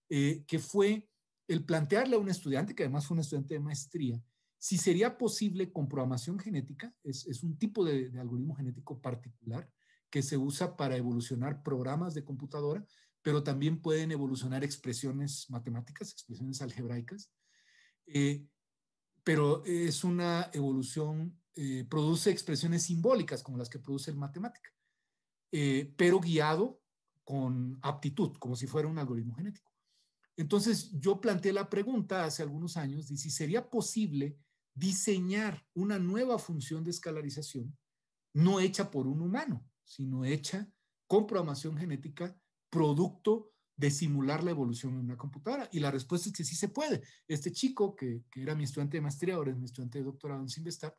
eh, que fue el plantearle a un estudiante, que además fue un estudiante de maestría, si sería posible con programación genética, es, un tipo de, de algoritmo genético particular que se usa para evolucionar programas de computadora, pero también pueden evolucionar expresiones matemáticas, expresiones algebraicas. Eh, pero es una evolución, eh, produce expresiones simbólicas como las que produce el matemático, eh, pero guiado con aptitud, como si fuera un algoritmo genético. Entonces, yo planteé la pregunta hace algunos años de si sería posible diseñar una nueva función de escalarización, no hecha por un humano, sino hecha con programación genética producto de simular la evolución de una computadora? Y la respuesta es que sí se puede. Este chico, que, era mi estudiante de maestría, ahora es mi estudiante de doctorado en Simvestat,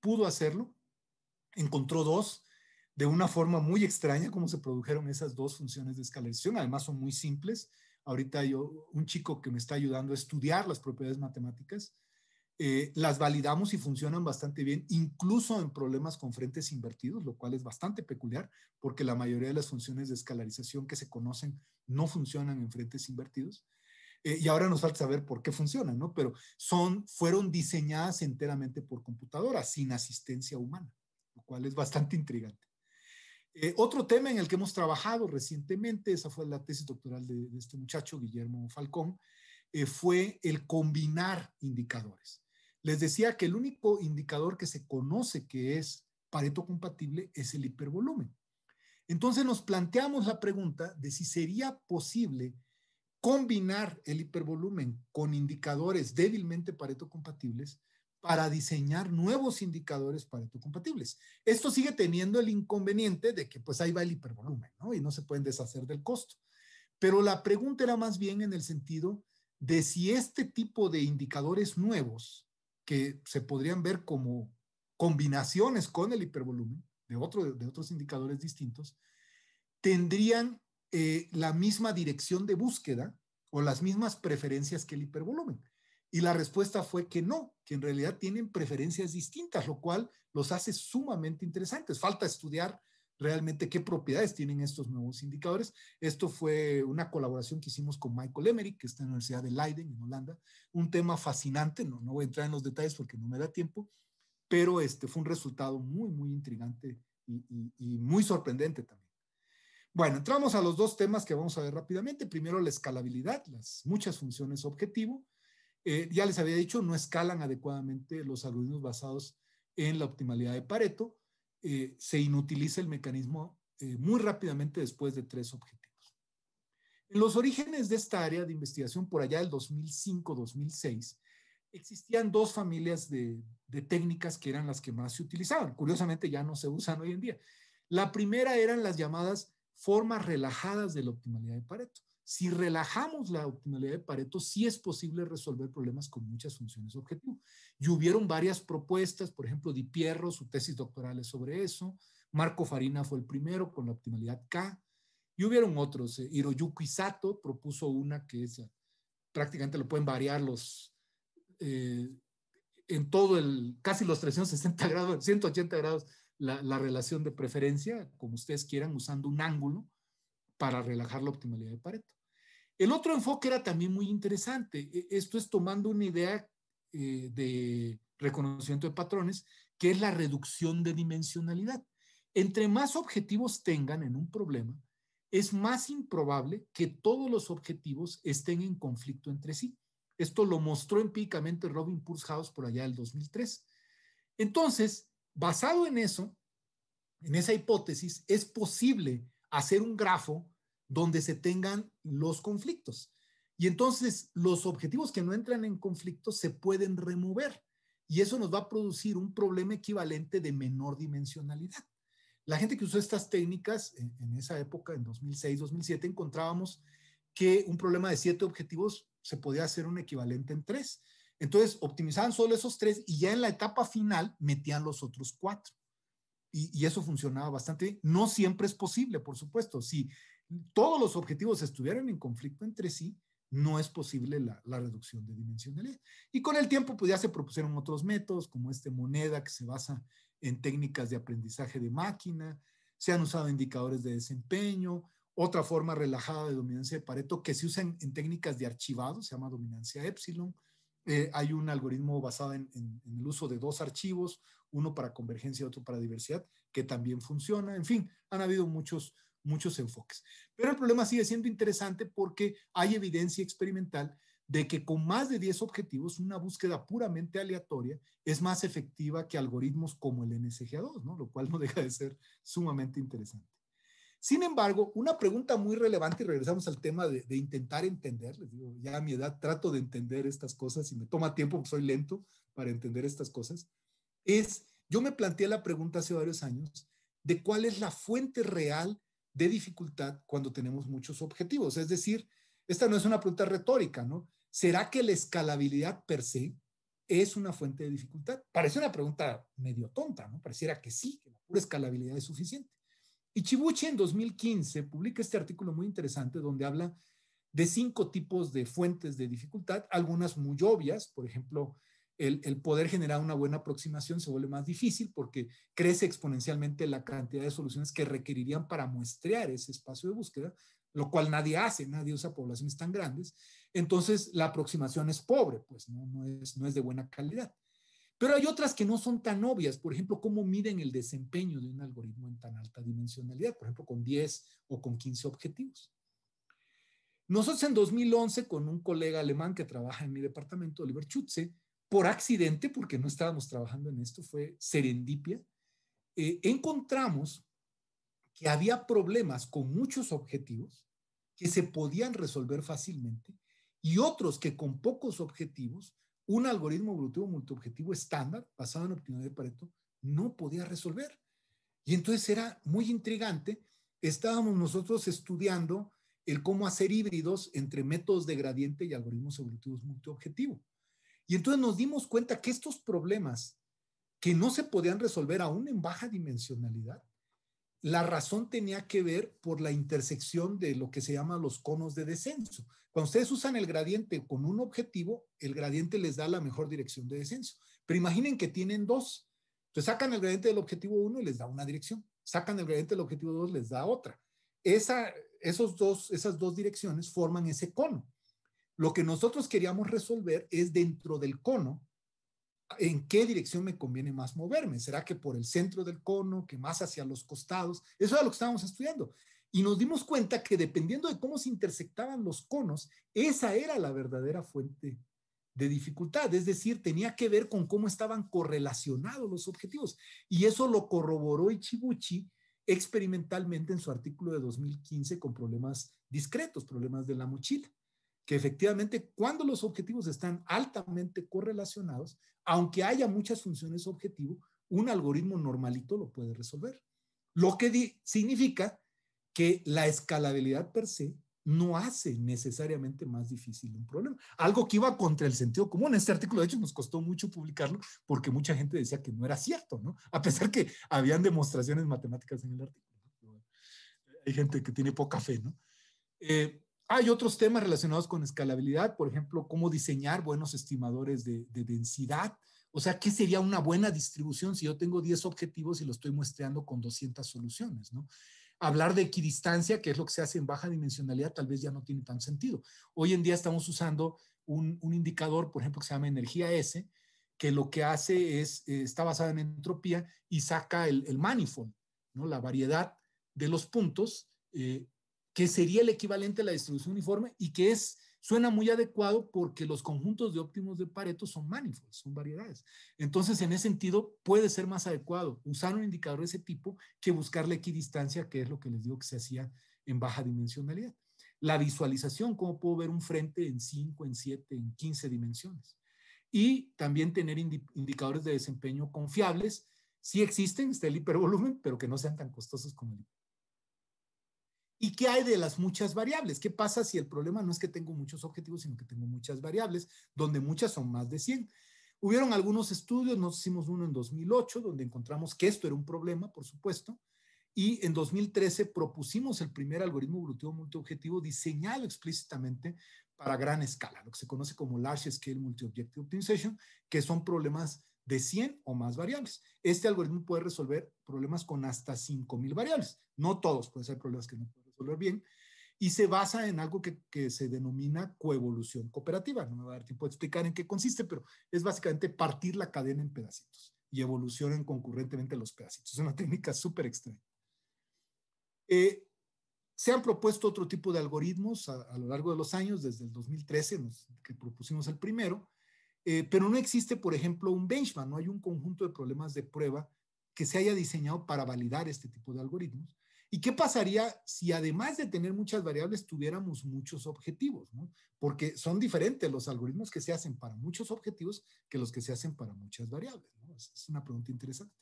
pudo hacerlo, encontró dos de una forma muy extraña cómo se produjeron esas dos funciones de escalación además son muy simples. Ahorita yo, un chico que me está ayudando a estudiar las propiedades matemáticas, eh, las validamos y funcionan bastante bien, incluso en problemas con frentes invertidos, lo cual es bastante peculiar, porque la mayoría de las funciones de escalarización que se conocen no funcionan en frentes invertidos. Eh, y ahora nos falta saber por qué funcionan, ¿no? Pero fueron diseñadas enteramente por computadora, sin asistencia humana, lo cual es bastante intrigante. Eh, otro tema en el que hemos trabajado recientemente, esa fue la tesis doctoral de, este muchacho, Guillermo Falcón, fue el combinar indicadores. Les decía que el único indicador que se conoce que es Pareto compatible es el hipervolumen. Entonces nos planteamos la pregunta de si sería posible combinar el hipervolumen con indicadores débilmente Pareto compatibles para diseñar nuevos indicadores Pareto compatibles. Esto sigue teniendo el inconveniente de que pues ahí va el hipervolumen, ¿no? Y no se pueden deshacer del costo. Pero la pregunta era más bien en el sentido de si este tipo de indicadores nuevos que se podrían ver como combinaciones con el hipervolumen de, otro, de otros indicadores distintos, tendrían eh, la misma dirección de búsqueda o las mismas preferencias que el hipervolumen. Y la respuesta fue que no, que en realidad tienen preferencias distintas, lo cual los hace sumamente interesantes. Falta estudiar realmente qué propiedades tienen estos nuevos indicadores. Esto fue una colaboración que hicimos con Michael Emery, que está en la Universidad de Leiden, en Holanda. Un tema fascinante, no, voy a entrar en los detalles porque no me da tiempo, pero este fue un resultado muy, muy intrigante y, muy sorprendente también. Bueno, entramos a los dos temas que vamos a ver rápidamente. Primero, la escalabilidad, las muchas funciones objetivo. Eh, ya les había dicho, no escalan adecuadamente los algoritmos basados en la optimalidad de Pareto. Eh, se inutiliza el mecanismo eh, muy rápidamente después de tres objetivos. En los orígenes de esta área de investigación, por allá del 2005-2006, existían dos familias de, de, técnicas que eran las que más se utilizaban. Curiosamente, ya no se usan hoy en día. La primera eran las llamadas formas relajadas de la optimalidad de Pareto. Si relajamos la optimalidad de Pareto, sí es posible resolver problemas con muchas funciones objetivo. Y hubieron varias propuestas, por ejemplo, Di Pierro, su tesis doctoral es sobre eso, Marco Farina fue el primero con la optimalidad K, y hubieron otros, eh, Hiroyuki Sato propuso una que es, eh, prácticamente lo pueden variar los, eh, en todo el, casi los 360 grados, 180 grados, la relación de preferencia, como ustedes quieran, usando un ángulo para relajar la optimalidad de Pareto. El otro enfoque era también muy interesante. E-, esto es tomando una idea eh, de reconocimiento de patrones, que es la reducción de dimensionalidad. Entre más objetivos tengan en un problema, es más improbable que todos los objetivos estén en conflicto entre sí. Esto lo mostró empíricamente Robin Pursehouse por allá del 2003. Entonces, basado en eso, en esa hipótesis, es posible hacer un grafo donde se tengan los conflictos. Y entonces los objetivos que no entran en conflicto se pueden remover y eso nos va a producir un problema equivalente de menor dimensionalidad. La gente que usó estas técnicas en, esa época, en 2006-2007, encontrábamos que un problema de siete objetivos se podía hacer un equivalente en tres. Entonces, optimizaban solo esos tres y ya en la etapa final metían los otros cuatro. Y, y, eso funcionaba bastante. No siempre es posible, por supuesto. Si todos los objetivos estuvieran en conflicto entre sí, no es posible la, reducción de dimensionalidad. Y con el tiempo, pues ya se propusieron otros métodos, como este moneda que se basa en técnicas de aprendizaje de máquina, se han usado indicadores de desempeño, otra forma relajada de dominancia de Pareto que se usa en, técnicas de archivado, se llama dominancia epsilon. Eh, hay un algoritmo basado en el uso de dos archivos, uno para convergencia y otro para diversidad, que también funciona. En fin, han habido muchos, muchos enfoques. Pero el problema sigue siendo interesante porque hay evidencia experimental de que con más de 10 objetivos, una búsqueda puramente aleatoria es más efectiva que algoritmos como el NSGA2, ¿no? lo cual no deja de ser sumamente interesante. Sin embargo, una pregunta muy relevante, y regresamos al tema de, intentar entender, les digo, ya a mi edad trato de entender estas cosas y me toma tiempo, porque soy lento para entender estas cosas, es, yo me planteé la pregunta hace varios años de cuál es la fuente real de dificultad cuando tenemos muchos objetivos. Es decir, esta no es una pregunta retórica, ¿no? ¿Será que la escalabilidad per se es una fuente de dificultad? Parece una pregunta medio tonta, ¿no? Pareciera que sí, que la pura escalabilidad es suficiente. Y Chibuchi en 2015 publica este artículo muy interesante donde habla de cinco tipos de fuentes de dificultad, algunas muy obvias, por ejemplo, el, poder generar una buena aproximación se vuelve más difícil porque crece exponencialmente la cantidad de soluciones que requerirían para muestrear ese espacio de búsqueda, lo cual nadie hace, nadie usa poblaciones tan grandes. Entonces, la aproximación es pobre, pues no, es, no es de buena calidad. Pero hay otras que no son tan obvias, por ejemplo, cómo miden el desempeño de un algoritmo en tan alta dimensionalidad, por ejemplo, con 10 o con 15 objetivos. Nosotros en 2011, con un colega alemán que trabaja en mi departamento, Oliver Schutze, por accidente, porque no estábamos trabajando en esto, fue serendipia, eh, encontramos que había problemas con muchos objetivos que se podían resolver fácilmente y otros que con pocos objetivos, un algoritmo evolutivo multiobjetivo estándar basado en optimidad de Pareto no podía resolver. Y entonces era muy intrigante. Estábamos nosotros estudiando el cómo hacer híbridos entre métodos de gradiente y algoritmos evolutivos multiobjetivo. Y entonces nos dimos cuenta que estos problemas que no se podían resolver aún en baja dimensionalidad, la razón tenía que ver por la intersección de lo que se llama los conos de descenso. Cuando ustedes usan el gradiente con un objetivo, el gradiente les da la mejor dirección de descenso. Pero imaginen que tienen dos. Entonces sacan el gradiente del objetivo 1 y les da una dirección. Sacan el gradiente del objetivo 2, les da otra. Esa, esos dos, esas dos direcciones forman ese cono. Lo que nosotros queríamos resolver es dentro del cono, ¿en qué dirección me conviene más moverme? ¿Será que por el centro del cono, que más hacia los costados? Eso era lo que estábamos estudiando. Y nos dimos cuenta que dependiendo de cómo se intersectaban los conos, esa era la verdadera fuente de dificultad, es decir, tenía que ver con cómo estaban correlacionados los objetivos. Y eso lo corroboró Ichibuchi experimentalmente en su artículo de 2015 con problemas discretos, problemas de la mochila que efectivamente cuando los objetivos están altamente correlacionados, aunque haya muchas funciones objetivo, un algoritmo normalito lo puede resolver. Lo que significa que la escalabilidad per se no hace necesariamente más difícil un problema. Algo que iba contra el sentido común. Este artículo, de hecho, nos costó mucho publicarlo porque mucha gente decía que no era cierto, ¿no? A pesar que habían demostraciones matemáticas en el artículo. Eh, hay gente que tiene poca fe, ¿no? Eh, hay otros temas relacionados con escalabilidad, por ejemplo, cómo diseñar buenos estimadores de, densidad. O sea, ¿qué sería una buena distribución si yo tengo 10 objetivos y lo estoy muestreando con 200 soluciones? Hablar de equidistancia, que es lo que se hace en baja dimensionalidad, tal vez ya no tiene tan sentido. Hoy en día estamos usando un, indicador, por ejemplo, que se llama energía S, que lo que hace es, eh, está basada en entropía y saca el, manifold, ¿no? la variedad de los puntos eh, que sería el equivalente a la distribución uniforme y que es, suena muy adecuado porque los conjuntos de óptimos de Pareto son manifolds, son variedades. Entonces, en ese sentido, puede ser más adecuado usar un indicador de ese tipo que buscar la equidistancia, que es lo que les digo que se hacía en baja dimensionalidad. La visualización, cómo puedo ver un frente en 5, en 7, en 15 dimensiones. Y también tener indicadores de desempeño confiables. Sí existen, está el hipervolumen, pero que no sean tan costosos como el ¿Y qué hay de las muchas variables? ¿Qué pasa si el problema no es que tengo muchos objetivos, sino que tengo muchas variables, donde muchas son más de 100? Hubieron algunos estudios, nos hicimos uno en 2008, donde encontramos que esto era un problema, por supuesto, y en 2013 propusimos el primer algoritmo evolutivo multiobjetivo diseñado explícitamente para gran escala, lo que se conoce como Large Scale Multi-Objective Optimization, que son problemas de 100 o más variables. Este algoritmo puede resolver problemas con hasta 5.000 variables. No todos, pueden ser problemas que no bien, y se basa en algo que, se denomina coevolución cooperativa. No me va a dar tiempo de explicar en qué consiste, pero es básicamente partir la cadena en pedacitos y evolucionan concurrentemente los pedacitos. Es una técnica súper extraña. Eh, se han propuesto otro tipo de algoritmos a, lo largo de los años, desde el 2013, que propusimos el primero, eh, pero no existe, por ejemplo, un benchmark, no hay un conjunto de problemas de prueba que se haya diseñado para validar este tipo de algoritmos. ¿Y qué pasaría si además de tener muchas variables tuviéramos muchos objetivos? Porque son diferentes los algoritmos que se hacen para muchos objetivos que los que se hacen para muchas variables. Es una pregunta interesante.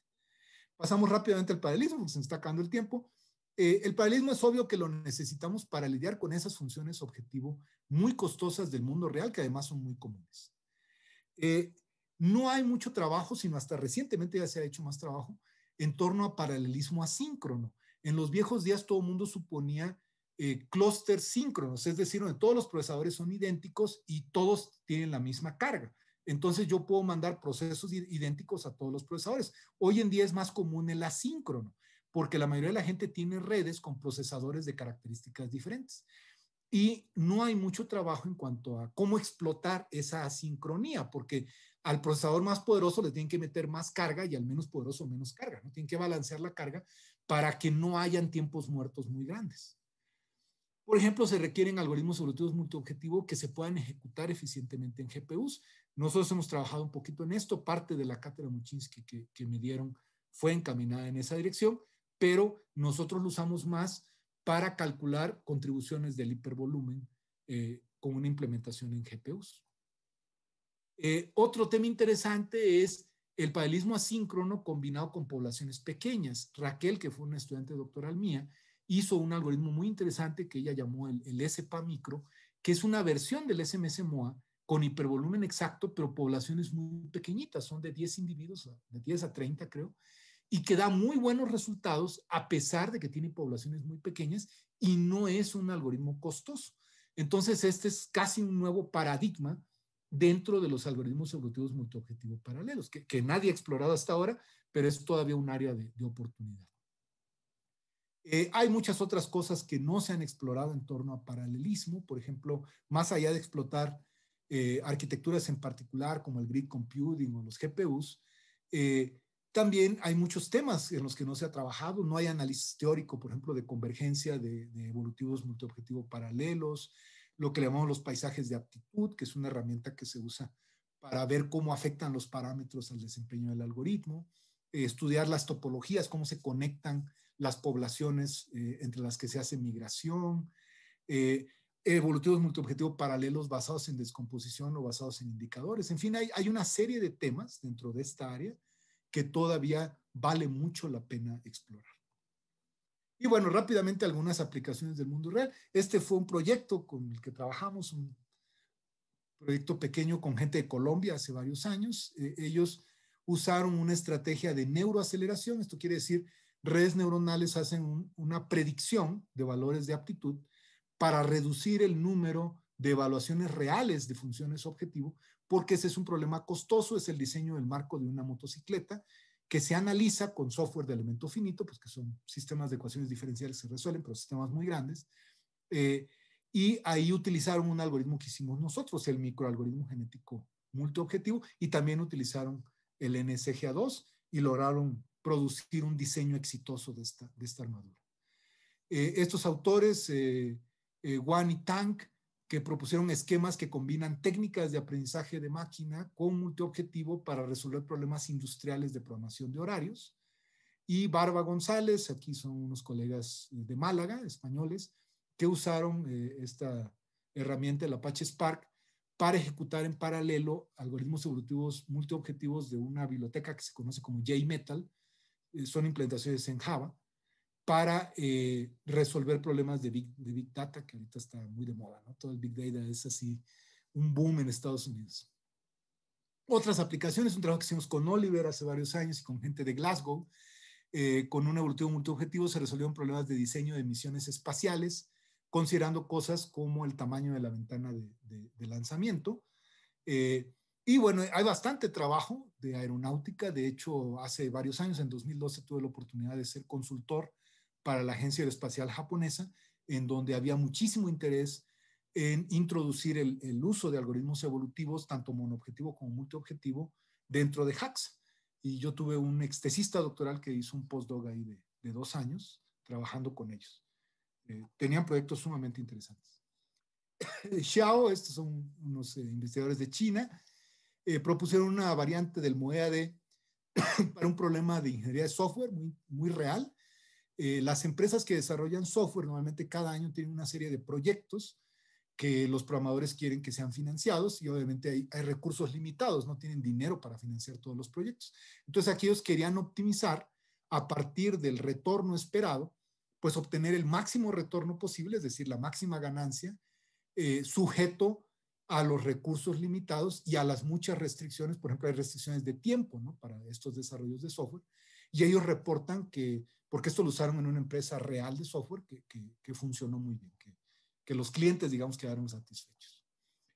Pasamos rápidamente al paralelismo, se nos está acabando el tiempo. Eh, el paralelismo es obvio que lo necesitamos para lidiar con esas funciones objetivo muy costosas del mundo real, que además son muy comunes. Eh, no hay mucho trabajo, sino hasta recientemente ya se ha hecho más trabajo en torno a paralelismo asíncrono en los viejos días todo el mundo suponía eh, clústeres síncronos, es decir, donde todos los procesadores son idénticos y todos tienen la misma carga. Entonces yo puedo mandar procesos idénticos a todos los procesadores. Hoy en día es más común el asíncrono, porque la mayoría de la gente tiene redes con procesadores de características diferentes y no hay mucho trabajo en cuanto a cómo explotar esa asincronía, porque al procesador más poderoso le tienen que meter más carga y al menos poderoso menos carga, ¿no? Tienen que balancear la carga para que no hayan tiempos muertos muy grandes. Por ejemplo, se requieren algoritmos sobre evolutivos multiobjetivo que se puedan ejecutar eficientemente en GPUs. Nosotros hemos trabajado un poquito en esto, parte de la cátedra Muchinsky que, que me dieron fue encaminada en esa dirección, pero nosotros lo usamos más para calcular contribuciones del hipervolumen eh, con una implementación en GPUs. Eh, otro tema interesante es el paralelismo asíncrono combinado con poblaciones pequeñas. Raquel, que fue una estudiante doctoral mía, hizo un algoritmo muy interesante que ella llamó el, el que es una versión del SMS MOA con hipervolumen exacto, pero poblaciones muy pequeñitas, son de 10 individuos, de 10 a 30 creo, y que da muy buenos resultados a pesar de que tiene poblaciones muy pequeñas y no es un algoritmo costoso. Entonces, este es casi un nuevo paradigma dentro de los algoritmos evolutivos multiobjetivos paralelos, que, nadie ha explorado hasta ahora, pero es todavía un área de, oportunidad. Eh, hay muchas otras cosas que no se han explorado en torno a paralelismo, por ejemplo, más allá de explotar eh, arquitecturas en particular como el grid computing o los GPUs, eh, también hay muchos temas en los que no se ha trabajado, no hay análisis teórico, por ejemplo, de convergencia de, evolutivos multiobjetivos paralelos, lo que llamamos los paisajes de aptitud, que es una herramienta que se usa para ver cómo afectan los parámetros al desempeño del algoritmo, eh, estudiar las topologías, cómo se conectan las poblaciones eh, entre las que se hace migración, eh, evolutivos multiobjetivos paralelos basados en descomposición o basados en indicadores. En fin, hay, hay, una serie de temas dentro de esta área que todavía vale mucho la pena explorar. Y bueno, rápidamente algunas aplicaciones del mundo real. Este fue un proyecto con el que trabajamos, un proyecto pequeño con gente de Colombia hace varios años. E, ellos usaron una estrategia de neuroaceleración, esto quiere decir redes neuronales hacen una predicción de valores de aptitud para reducir el número de evaluaciones reales de funciones objetivo porque ese es un problema costoso, es el diseño del marco de una motocicleta que se analiza con software de elemento finito, pues que son sistemas de ecuaciones diferenciales que se resuelven, pero sistemas muy grandes. Eh, y ahí utilizaron un algoritmo que hicimos nosotros, el microalgoritmo genético multiobjetivo, y también utilizaron el NSGA2 y lograron producir un diseño exitoso de esta, armadura. Eh, estos autores, eh, eh y Tang, que propusieron esquemas que combinan técnicas de aprendizaje de máquina con multiobjetivo para resolver problemas industriales de programación de horarios. Y Barba González, aquí son unos colegas eh, de Málaga, españoles, que usaron eh, esta herramienta, el Apache Spark, para ejecutar en paralelo algoritmos evolutivos multiobjetivos de una biblioteca que se conoce como JMetal. Eh, son implementaciones en Java para eh, resolver problemas de big, de big, Data, que ahorita está muy de moda, ¿no? Todo el Big Data es así un boom en Estados Unidos. Otras aplicaciones, un trabajo que hicimos con Oliver hace varios años y con gente de Glasgow, eh, con un evolutivo multiobjetivo se resolvieron problemas de diseño de misiones espaciales, considerando cosas como el tamaño de la ventana de, lanzamiento. Eh, y bueno, hay bastante trabajo de aeronáutica. De hecho, hace varios años, en 2012, tuve la oportunidad de ser consultor para la Agencia Aeroespacial Japonesa, en donde había muchísimo interés en introducir el, uso de algoritmos evolutivos, tanto monoobjetivo como multiobjetivo, dentro de HACS. Y yo tuve un extesista doctoral que hizo un postdoc ahí de, dos años trabajando con ellos. Eh, tenían proyectos sumamente interesantes. Xiao, estos son unos eh, investigadores de China, eh, propusieron una variante del MOEAD para un problema de ingeniería de software muy, muy real, eh, las empresas que desarrollan software normalmente cada año tienen una serie de proyectos que los programadores quieren que sean financiados y obviamente hay, recursos limitados, no tienen dinero para financiar todos los proyectos. Entonces aquí ellos querían optimizar a partir del retorno esperado, pues obtener el máximo retorno posible, es decir, la máxima ganancia, eh, sujeto a los recursos limitados y a las muchas restricciones, por ejemplo, hay restricciones de tiempo ¿no? para estos desarrollos de software, y ellos reportan que porque esto lo usaron en una empresa real de software que, funcionó muy bien, que, los clientes, digamos, quedaron satisfechos.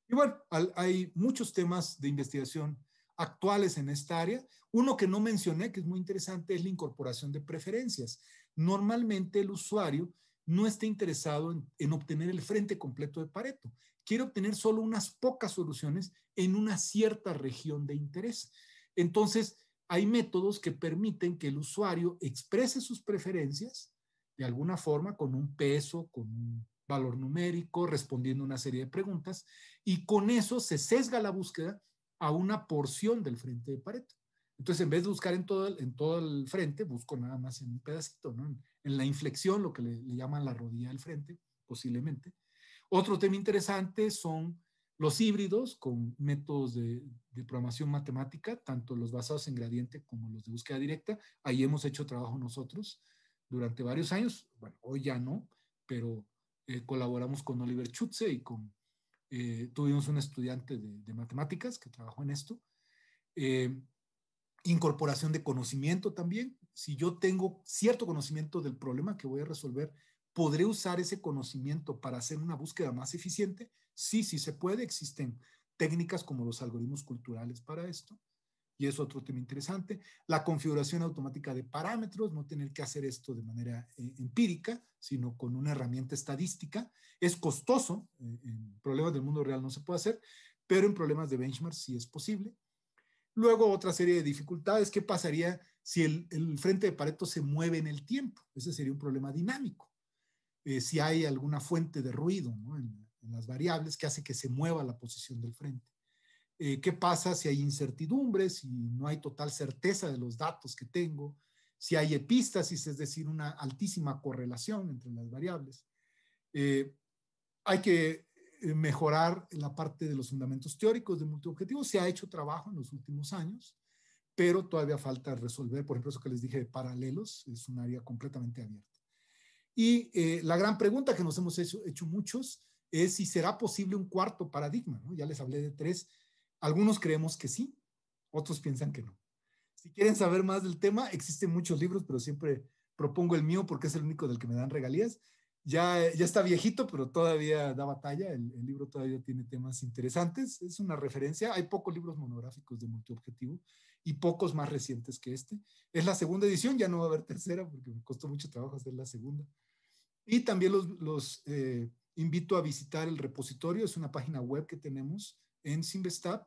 Y bueno, hay muchos temas de investigación actuales en esta área. Uno que no mencioné, que es muy interesante, es la incorporación de preferencias. Normalmente el usuario no está interesado en, obtener el frente completo de Pareto. Quiere obtener solo unas pocas soluciones en una cierta región de interés. Entonces, hay métodos que permiten que el usuario exprese sus preferencias de alguna forma con un peso, con un valor numérico, respondiendo una serie de preguntas, y con eso se sesga la búsqueda a una porción del frente de Pareto. Entonces, en vez de buscar en todo el, frente, busco nada más en un pedacito, en la inflexión, lo que le llaman la rodilla del frente, posiblemente. Otro tema interesante son los híbridos con métodos de, programación matemática, tanto los basados en gradiente como los de búsqueda directa, ahí hemos hecho trabajo nosotros durante varios años, bueno, hoy ya no, pero eh, colaboramos con Oliver Chutze y con, eh, tuvimos un estudiante de, matemáticas que trabajó en esto. Eh, incorporación de conocimiento también. Si yo tengo cierto conocimiento del problema que voy a resolver ¿Podré usar ese conocimiento para hacer una búsqueda más eficiente? Sí, sí se puede. Existen técnicas como los algoritmos culturales para esto. Y es otro tema interesante. La configuración automática de parámetros, no tener que hacer esto de manera eh, empírica, sino con una herramienta estadística. Es costoso, eh, en problemas del mundo real no se puede hacer, pero en problemas de benchmark sí es posible. Luego otra serie de dificultades. ¿Qué pasaría si el frente de Pareto se mueve en el tiempo? Ese sería un problema dinámico. Eh, si hay alguna fuente de ruido en, las variables que hace que se mueva la posición del frente. Eh, ¿Qué pasa si hay incertidumbres si no hay total certeza de los datos que tengo, si hay epístasis, es decir, una altísima correlación entre las variables? Eh, hay que mejorar la parte de los fundamentos teóricos de multiobjetivos. Se ha hecho trabajo en los últimos años, pero todavía falta resolver, por ejemplo, eso que les dije de paralelos, es un área completamente abierta. Y eh, la gran pregunta que nos hemos hecho, muchos es si será posible un cuarto paradigma. ¿no? Ya les hablé de tres. Algunos creemos que sí, otros piensan que no. Si quieren saber más del tema, existen muchos libros, pero siempre propongo el mío porque es el único del que me dan regalías. Ya, ya está viejito, pero todavía da batalla. El, el libro todavía tiene temas interesantes. Es una referencia. Hay pocos libros monográficos de multiobjetivo y pocos más recientes que este. Es la segunda edición, ya no va a haber tercera porque me costó mucho trabajo hacer la segunda. Y también los, eh, invito a visitar el repositorio, es una página web que tenemos en Simvestab,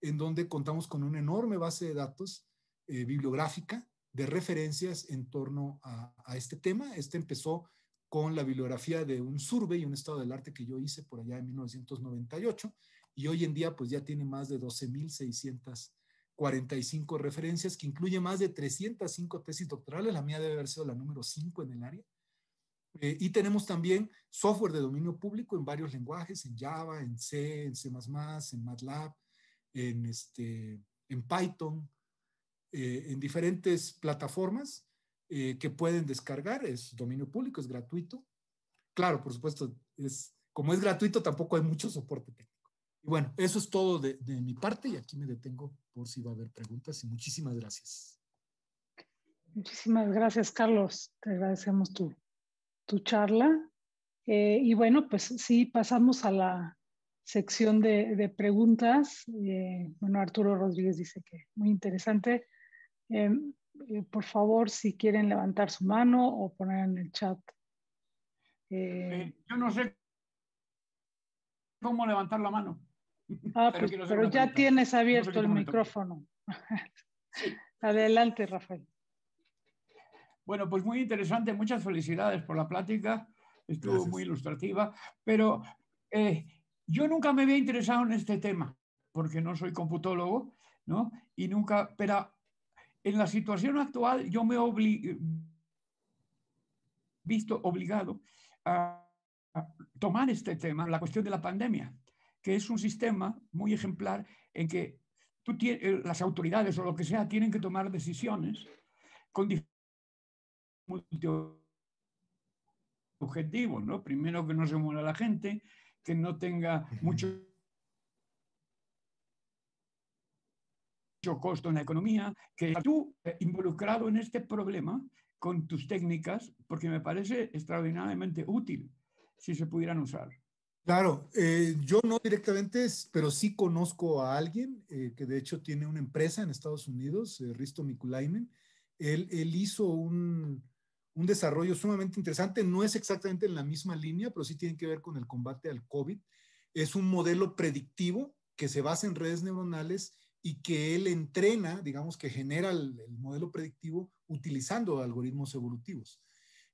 en donde contamos con una enorme base de datos eh, bibliográfica de referencias en torno a, este tema. Este empezó con la bibliografía de un survey y un estado del arte que yo hice por allá en 1998 y hoy en día pues ya tiene más de 12.600 45 referencias, que incluye más de 305 tesis doctorales, la mía debe haber sido la número 5 en el área. Eh, y tenemos también software de dominio público en varios lenguajes, en Java, en C, en C++, en MATLAB, en, este, en Python, eh, en diferentes plataformas eh, que pueden descargar. Es dominio público, es gratuito. Claro, por supuesto, es, como es gratuito tampoco hay mucho soporte técnico. Y bueno, eso es todo de mi parte y aquí me detengo por si va a haber preguntas y muchísimas gracias. Muchísimas gracias, Carlos. Te agradecemos tu, charla. Eh, y bueno, pues sí, pasamos a la sección de, preguntas. Eh, bueno, Arturo Rodríguez dice que muy interesante. Em, eh, por favor, si quieren levantar su mano o poner en el chat. yo no sé cómo levantar la mano. Ah, pero, pues, ya tienes abierto el micrófono. Adelante, Rafael. Bueno, pues muy interesante, muchas felicidades por la plática, estuvo muy ilustrativa, pero eh, yo nunca me había interesado en este tema, porque no soy computólogo, ¿no? Y nunca, pero en la situación actual yo me he visto obligado a tomar este tema, la cuestión de la pandemia que es un sistema muy ejemplar en que tú eh, las autoridades o lo que sea tienen que tomar decisiones con objetivos, ¿no? Primero que no se muera la gente, que no tenga mucho, mucho costo en la economía, que tú eh, involucrado en este problema con tus técnicas, porque me parece extraordinariamente útil si se pudieran usar. Claro, eh, yo no directamente, pero sí conozco a alguien eh, que de hecho tiene una empresa en Estados Unidos, eh, Risto Mikulainen. Él, hizo un, desarrollo sumamente interesante, no es exactamente en la misma línea, pero sí tiene que ver con el combate al COVID. Es un modelo predictivo que se basa en redes neuronales y que él entrena, digamos que genera el modelo predictivo utilizando algoritmos evolutivos.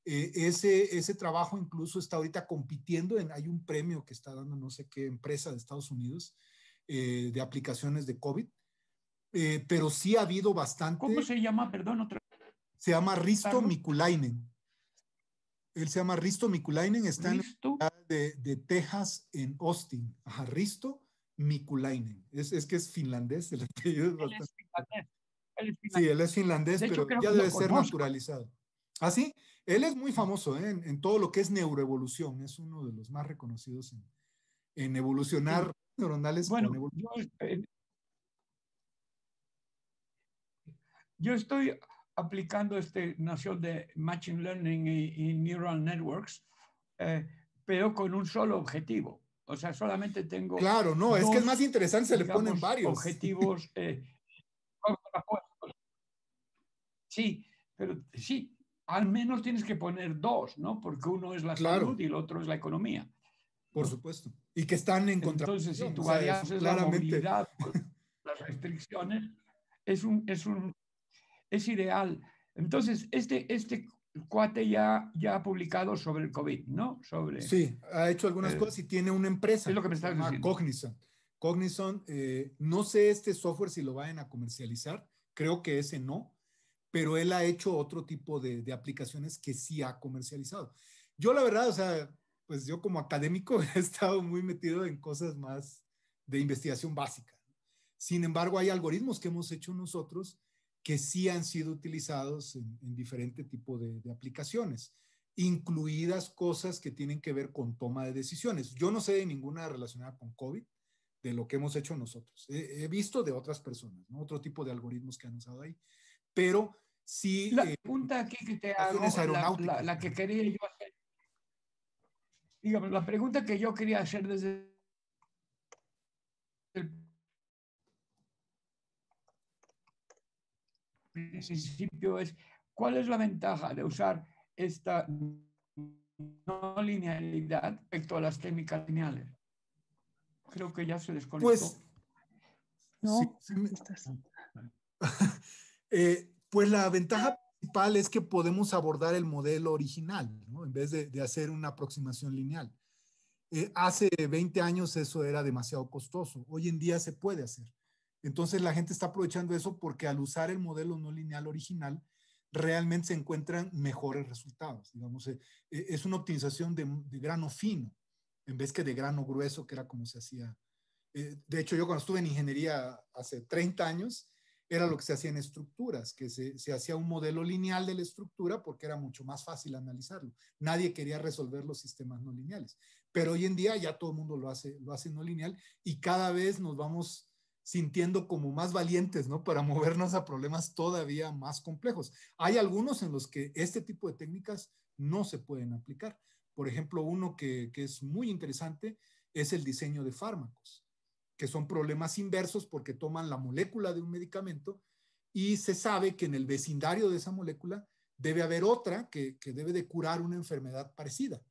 Eh, ese, ese trabajo incluso está ahorita compitiendo en, hay un premio que está dando no sé qué empresa de Estados Unidos eh, de aplicaciones de COVID, eh, pero sí ha habido bastante. ¿Cómo se llama? Perdón, otra. Se llama Risto Mikulainen. Él se llama Risto Mikulainen, está en la de, de Texas, en Austin. Ajá, Risto Mikulainen. Es, es que es finlandés, Él es finlandés. Sí, él es finlandés, pero ya debe ser naturalizado. ¿Ah, sí? Él es muy famoso ¿eh? en, todo lo que es neuroevolución, es uno de los más reconocidos en, evolucionar neuronales. Bueno, Yo, estoy aplicando esta noción de Machine Learning y, Neural Networks, eh, pero con un solo objetivo. O sea, solamente tengo. Claro, no, es que es más interesante, se le ponen varios. Objetivos. Eh, sí, pero sí, al menos tienes que poner dos, ¿no? Porque uno es la salud y el otro es la economía. Por supuesto. Y que están en contra. Entonces, si tú claramente... la movilidad, pues, las restricciones, es un, es un, es ideal. Entonces, este, este cuate ya, ya ha publicado sobre el COVID, ¿no? Sobre, sí, ha hecho algunas eh, cosas y tiene una empresa. Es lo que me estás diciendo. Cognizant. Cognizant, eh, no sé este software si lo vayan a comercializar, creo que ese no, pero él ha hecho otro tipo de, aplicaciones que sí ha comercializado. Yo la verdad, o sea, pues yo como académico he estado muy metido en cosas más de investigación básica. Sin embargo, hay algoritmos que hemos hecho nosotros que sí han sido utilizados en, diferente tipo de, aplicaciones, incluidas cosas que tienen que ver con toma de decisiones. Yo no sé de ninguna relacionada con COVID, de lo que hemos hecho nosotros. He, he visto de otras personas, ¿no? otro tipo de algoritmos que han usado ahí pero sí... La eh, pregunta aquí que te hago, la, que quería yo hacer, la pregunta que yo quería hacer desde el principio es, ¿cuál es la ventaja de usar esta no linealidad respecto a las técnicas lineales? Creo que ya se desconectó. Pues, no, sí, Eh, pues la ventaja ah. principal es que podemos abordar el modelo original, ¿no? en vez de, hacer una aproximación lineal. Eh, hace 20 años eso era demasiado costoso, hoy en día se puede hacer. Entonces la gente está aprovechando eso porque al usar el modelo no lineal original, realmente se encuentran mejores resultados. Digamos, eh, es una optimización de, grano fino en vez que de grano grueso, que era como se hacía. de hecho, yo cuando estuve en ingeniería hace 30 años, era lo que se hacía en estructuras, que se, hacía un modelo lineal de la estructura porque era mucho más fácil analizarlo. Nadie quería resolver los sistemas no lineales, pero hoy en día ya todo el mundo lo hace, lo hace no lineal y cada vez nos vamos sintiendo como más valientes, ¿no? Para movernos a problemas todavía más complejos. Hay algunos en los que este tipo de técnicas no se pueden aplicar. Por ejemplo, uno que es muy interesante es el diseño de fármacos que son problemas inversos porque toman la molécula de un medicamento y se sabe que en el vecindario de esa molécula debe haber otra que, debe de curar una enfermedad parecida.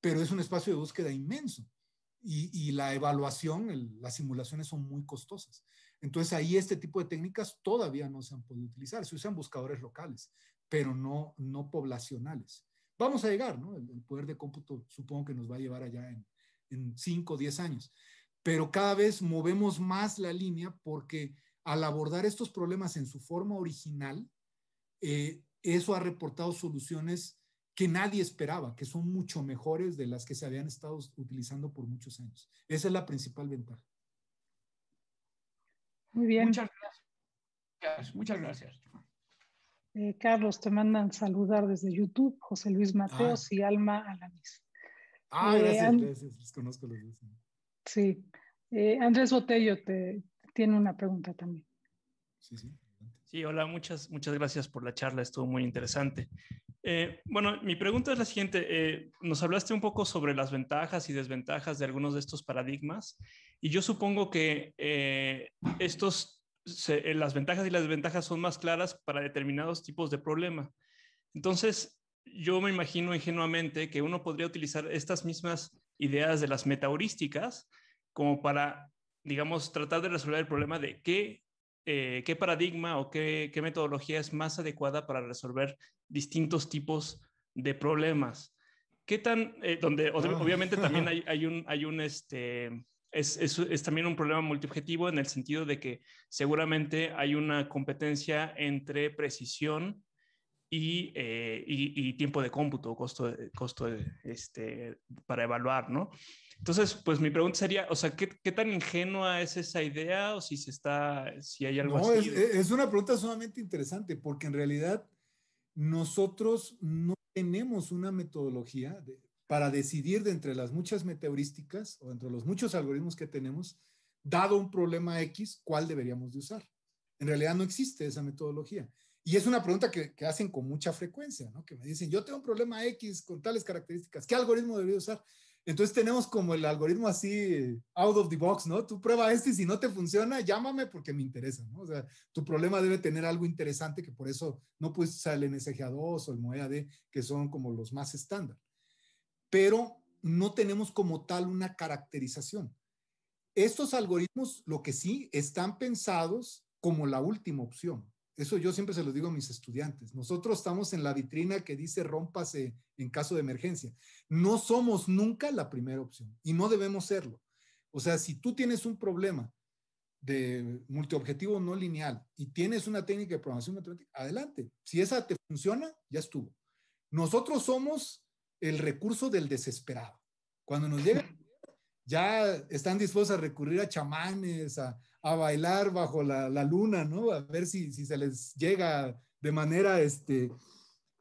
Pero es un espacio de búsqueda inmenso y, la evaluación, las simulaciones son muy costosas. Entonces ahí este tipo de técnicas todavía no se han podido utilizar. Se usan buscadores locales, pero no, no poblacionales. Vamos a llegar, ¿no? El, poder de cómputo supongo que nos va a llevar allá en, en 5 o 10 años pero cada vez movemos más la línea porque al abordar estos problemas en su forma original, eh, eso ha reportado soluciones que nadie esperaba, que son mucho mejores de las que se habían estado utilizando por muchos años. Esa es la principal ventaja. Muy bien. Muchas gracias. Muchas gracias. Eh, Carlos, te mandan saludar desde YouTube, José Luis Mateos y Alma Alanis. Ah, eh, gracias, gracias. conozco los dos. Sí. Eh, Andrés Botello te, tiene una pregunta también. Sí, sí. Sí, hola, muchas, muchas gracias por la charla, estuvo muy interesante. Eh, bueno, mi pregunta es la siguiente. Eh, nos hablaste un poco sobre las ventajas y desventajas de algunos de estos paradigmas y yo supongo que estos, las ventajas y las desventajas son más claras para determinados tipos de problema. Entonces, yo me imagino ingenuamente que uno podría utilizar estas mismas ideas de las metaheurísticas como para, digamos, tratar de resolver el problema de qué, eh, qué paradigma o qué, qué, metodología es más adecuada para resolver distintos tipos de problemas. ¿Qué tan, eh, donde ah. obviamente también hay, un, hay un, este, es, también un problema multiobjetivo en el sentido de que seguramente hay una competencia entre precisión eh, y, tiempo de cómputo, costo, eh, costo eh, este, para evaluar, ¿no? Entonces, pues mi pregunta sería, o sea, ¿qué, qué tan ingenua es esa idea o si se está, si hay algo así? E, es, una pregunta sumamente interesante porque en realidad nosotros no tenemos una metodología para decidir de entre las muchas meteorísticas o entre los muchos algoritmos que tenemos, dado un problema X, cuál deberíamos de usar. En realidad no existe esa metodología. Y es una pregunta que, hacen con mucha frecuencia, ¿no? Que me dicen, yo tengo un problema X con tales características, ¿qué algoritmo debería usar? Entonces tenemos como el algoritmo así, out of the box, ¿no? Tú prueba este y si no te funciona, llámame porque me interesa, ¿no? O sea, tu problema debe tener algo interesante que por eso no puedes usar el NSGA2 o el MOEAD, que son como los más estándar. Pero no tenemos como tal una caracterización. Estos algoritmos, lo que sí, están pensados como la última opción. Eso yo siempre se lo digo a mis estudiantes. Nosotros estamos en la vitrina que dice rómpase en caso de emergencia. No somos nunca la primera opción y no debemos serlo. O sea, si tú tienes un problema de multiobjetivo no lineal y tienes una técnica de programación matemática, adelante. Si esa te funciona, ya estuvo. Nosotros somos el recurso del desesperado. Cuando nos llega, ya están dispuestos a recurrir a chamanes, a, a bailar bajo la, luna, ¿no? A ver si, se les llega de manera, este,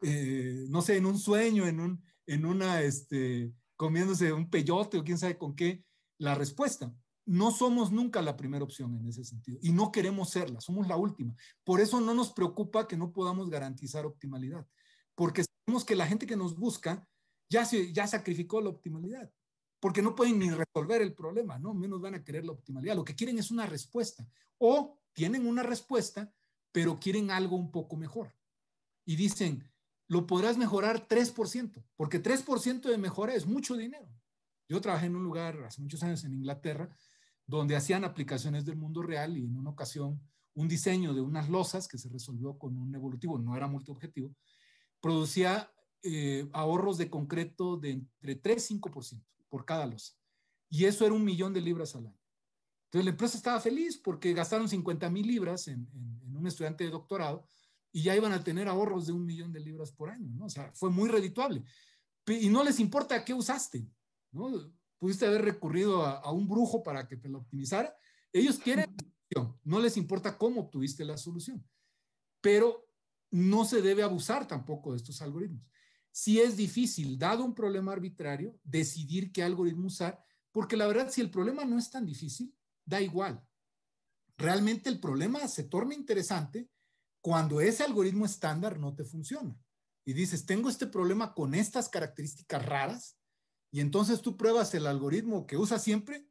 eh, no sé, en un sueño, en, un, en una, este, comiéndose un peyote o quién sabe con qué, la respuesta. No somos nunca la primera opción en ese sentido y no queremos serla, somos la última. Por eso no nos preocupa que no podamos garantizar optimalidad, porque sabemos que la gente que nos busca ya, ya sacrificó la optimalidad porque no pueden ni resolver el problema, ¿no? Menos van a querer la optimalidad. Lo que quieren es una respuesta. O tienen una respuesta, pero quieren algo un poco mejor. Y dicen, lo podrás mejorar 3%, porque 3% de mejora es mucho dinero. Yo trabajé en un lugar hace muchos años en Inglaterra, donde hacían aplicaciones del mundo real y en una ocasión un diseño de unas losas que se resolvió con un evolutivo, no era multiobjetivo, producía eh, ahorros de concreto de entre 3 y 5% por cada losa. Y eso era un millón de libras al año. Entonces la empresa estaba feliz porque gastaron 50 mil libras en, un estudiante de doctorado y ya iban a tener ahorros de un millón de libras por año, ¿no? O sea, fue muy redituable. Y no les importa qué usaste, ¿no? Pudiste haber recurrido a, un brujo para que te lo optimizara. Ellos quieren no les importa cómo obtuviste la solución. Pero no se debe abusar tampoco de estos algoritmos. Si es difícil, dado un problema arbitrario, decidir qué algoritmo usar, porque la verdad, si el problema no es tan difícil, da igual. Realmente el problema se torna interesante cuando ese algoritmo estándar no te funciona. Y dices, tengo este problema con estas características raras, y entonces tú pruebas el algoritmo que usas siempre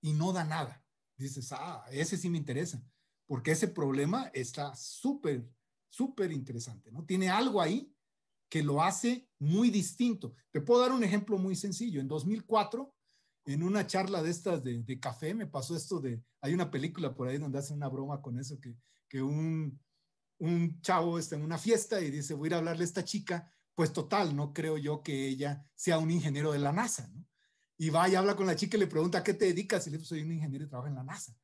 y no da nada. Dices, ah, ese sí me interesa, porque ese problema está súper, súper interesante, ¿no? Tiene algo ahí que lo hace muy distinto. Te puedo dar un ejemplo muy sencillo. En 2004, en una charla de estas de, café, me pasó esto de, hay una película por ahí donde hacen una broma con eso, que, un, chavo está en una fiesta y dice, voy a ir a hablarle a esta chica, pues total, no creo yo que ella sea un ingeniero de la NASA, ¿no? Y va y habla con la chica y le pregunta, qué te dedicas? Y le dice, soy un ingeniero y trabajo en la NASA.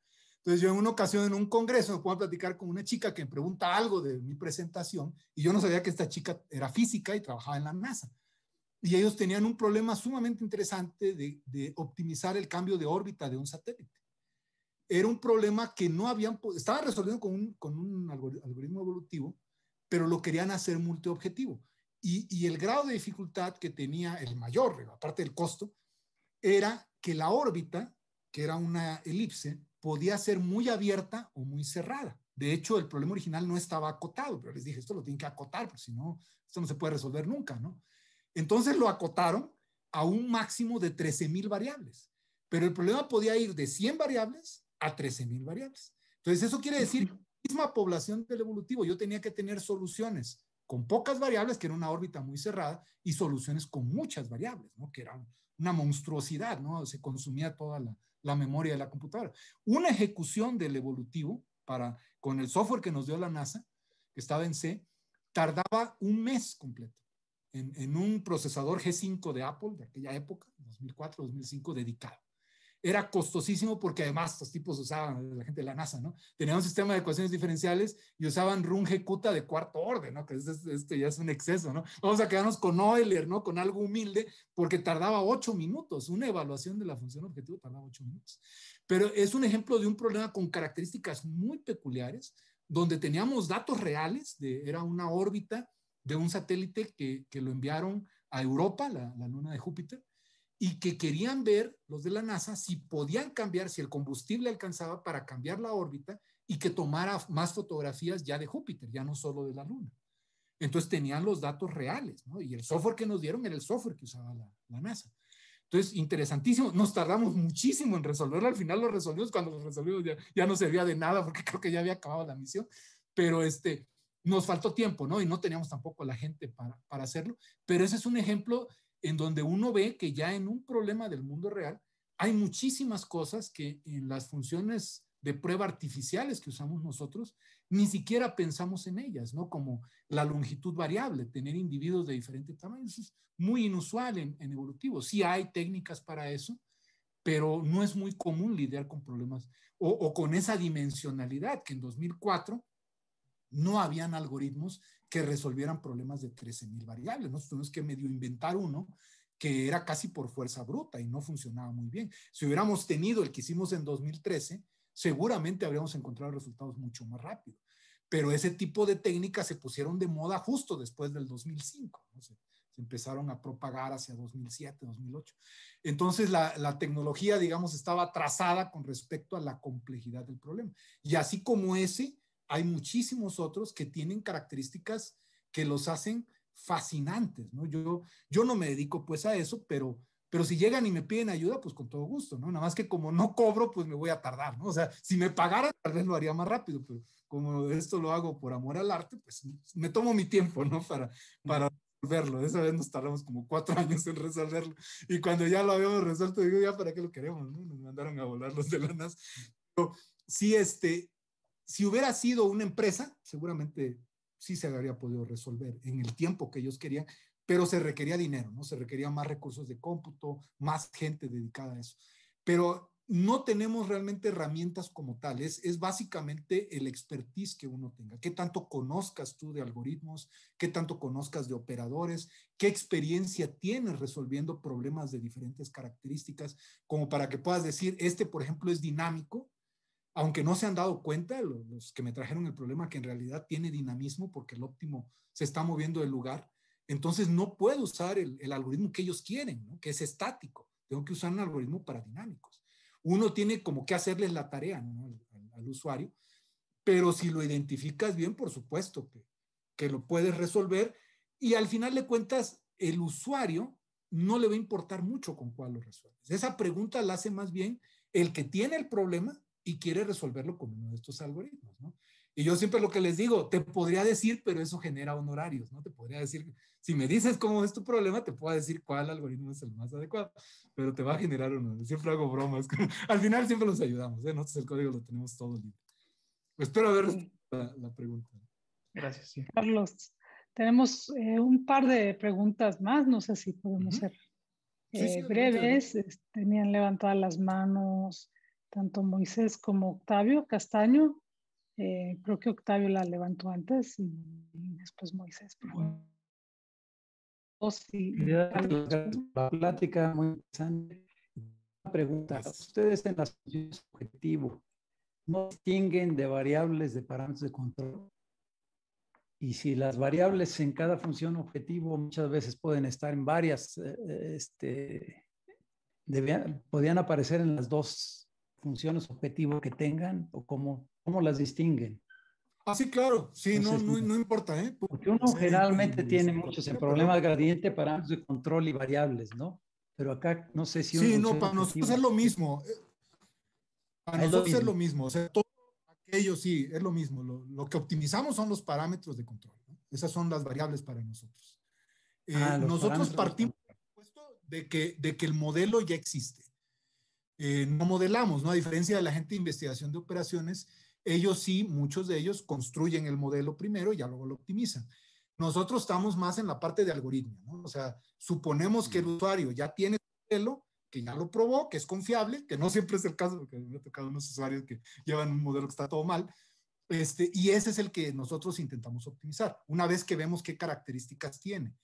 Entonces yo en una ocasión en un congreso me puedo platicar con una chica que me pregunta algo de mi presentación y yo no sabía que esta chica era física y trabajaba en la NASA. Y ellos tenían un problema sumamente interesante de, optimizar el cambio de órbita de un satélite. Era un problema que no habían, estaba resolviendo con un, algoritmo evolutivo, pero lo querían hacer multiobjetivo. Y, y el grado de dificultad que tenía el mayor, aparte del costo, era que la órbita, que era una elipse, podía ser muy abierta o muy cerrada. De hecho, el problema original no estaba acotado, pero les dije, esto lo tienen que acotar, porque si no, esto no se puede resolver nunca, ¿no? Entonces lo acotaron a un máximo de 13.000 variables, pero el problema podía ir de 100 variables a 13.000 variables. Entonces, eso quiere decir, misma población del evolutivo, yo tenía que tener soluciones con pocas variables, que era una órbita muy cerrada, y soluciones con muchas variables, ¿no? que eran una monstruosidad, ¿no? Se consumía toda la, memoria de la computadora. Una ejecución del evolutivo para, con el software que nos dio la NASA, que estaba en C, tardaba un mes completo. en un procesador G5 de Apple de aquella época, 2004-2005, dedicado era costosísimo porque además estos tipos usaban, la gente de la NASA, ¿no? Tenían un sistema de ecuaciones diferenciales y usaban runge kutta de cuarto orden, ¿no? Que esto, ya es un exceso, ¿no? Vamos a quedarnos con Euler, ¿no? Con algo humilde, porque tardaba ocho minutos, una evaluación de la función objetivo tardaba ocho minutos. Pero es un ejemplo de un problema con características muy peculiares, donde teníamos datos reales, de, era una órbita de un satélite que, que lo enviaron a Europa, la, la luna de Júpiter, y que querían ver los de la NASA si podían cambiar, si el combustible alcanzaba para cambiar la órbita y que tomara más fotografías ya de Júpiter, ya no solo de la Luna. Entonces tenían los datos reales, ¿no? Y el software que nos dieron era el software que usaba la, NASA. Entonces, interesantísimo, nos tardamos muchísimo en resolverlo, al final lo resolvimos, cuando lo resolvimos ya, ya no servía de nada porque creo que ya había acabado la misión, pero este, nos faltó tiempo, ¿no? Y no teníamos tampoco la gente para, para hacerlo, pero ese es un ejemplo en donde uno ve que ya en un problema del mundo real hay muchísimas cosas que en las funciones de prueba artificiales que usamos nosotros, ni siquiera pensamos en ellas, ¿no? Como la longitud variable, tener individuos de tamaño eso es muy inusual en, evolutivo. Sí hay técnicas para eso, pero no es muy común lidiar con problemas o, o con esa dimensionalidad que en 2004 no habían algoritmos que resolvieran problemas de 13.000 variables. Nosotros tuvimos que medio inventar uno que era casi por fuerza bruta y no funcionaba muy bien. Si hubiéramos tenido el que hicimos en 2013, seguramente habríamos encontrado resultados mucho más rápido. Pero ese tipo de técnicas se pusieron de moda justo después del 2005. Se, empezaron a propagar hacia 2007, 2008. Entonces la, tecnología, digamos, estaba trazada con respecto a la complejidad del problema. Y así como ese, hay muchísimos otros que tienen características que los hacen fascinantes, ¿no? Yo, yo no me dedico pues a eso, pero, pero si llegan y me piden ayuda, pues con todo gusto, ¿no? Nada más que como no cobro, pues me voy a tardar, ¿no? O sea, si me pagaran, tal vez lo haría más rápido, pero como esto lo hago por amor al arte, pues me tomo mi tiempo, ¿no? Para, para resolverlo. Esa vez nos tardamos como cuatro años en resolverlo. Y cuando ya lo habíamos resuelto, digo, ya para qué lo queremos, ¿no? Nos mandaron a volar los de lanas. Pero sí, este, si hubiera sido una empresa, seguramente sí se habría podido resolver en el tiempo que ellos querían, pero se requería dinero, ¿no? Se requería más recursos de cómputo, más gente dedicada a eso. Pero no tenemos realmente herramientas como tales, es, básicamente el expertise que uno tenga, qué tanto conozcas tú de algoritmos, qué tanto conozcas de operadores, qué experiencia tienes resolviendo problemas de diferentes características, como para que puedas decir, este por ejemplo es dinámico aunque no se han dado cuenta los, que me trajeron el problema que en realidad tiene dinamismo porque el óptimo se está moviendo del lugar, entonces no puedo usar el, algoritmo que ellos quieren, que es estático. Tengo que usar un algoritmo para dinámicos. Uno tiene como que hacerles la tarea al, usuario, pero si lo identificas bien, por supuesto que, que lo puedes resolver y al final de cuentas el usuario no le va a importar mucho con cuál lo resuelves. Esa pregunta la hace más bien el que tiene el problema y quiere resolverlo con uno de estos algoritmos, ¿no? Y yo siempre lo que les digo, te podría decir, pero eso genera honorarios, ¿no? Te podría decir, si me dices cómo es tu problema, te puedo decir cuál algoritmo es el más adecuado, pero te va a generar honorarios. Siempre hago bromas. Al final siempre los ayudamos, ¿eh? el código lo tenemos todo libre. Espero haber la, la pregunta. Gracias. Carlos, tenemos eh, un par de preguntas más, no sé si podemos ser eh, breves. Tenían este, levantadas las manos tanto Moisés como Octavio Castaño. Eh, creo que Octavio la levantó antes y, después Moisés. Oh, la plática muy interesante. Una pregunta. Ustedes en las funciones objetivo no distinguen de variables de parámetros de control. Y si las variables en cada función objetivo muchas veces pueden estar en varias, eh, eh, este, debían, podían aparecer en las dos funciones objetivos que tengan o cómo, cómo las distinguen. Ah, sí, claro, sí, no, pues, no, importa. ¿eh? Porque uno generalmente tiene muchos problemas de gradiente, parámetros de control y variables, ¿no? Pero acá no sé si... Sí, no, para eh, ah, nosotros es lo mismo. Para nosotros es lo mismo. O sea, todo aquello sí, es lo mismo. Lo, lo que optimizamos son los parámetros de control. Esas son las variables para nosotros. Ah, eh, nosotros partimos de que, de que el modelo ya existe. Eh, no modelamos, ¿no? A diferencia de la gente de investigación de operaciones, ellos sí, muchos de ellos construyen el modelo primero y ya luego lo optimizan. Nosotros estamos más en la parte de algoritmo, ¿no? O sea, suponemos que el usuario ya tiene el modelo, que ya lo probó, que es confiable, que no siempre es el caso, porque me ha tocado unos usuarios que llevan un modelo que está todo mal, este, y ese es el que nosotros intentamos optimizar, una vez que vemos qué características tiene.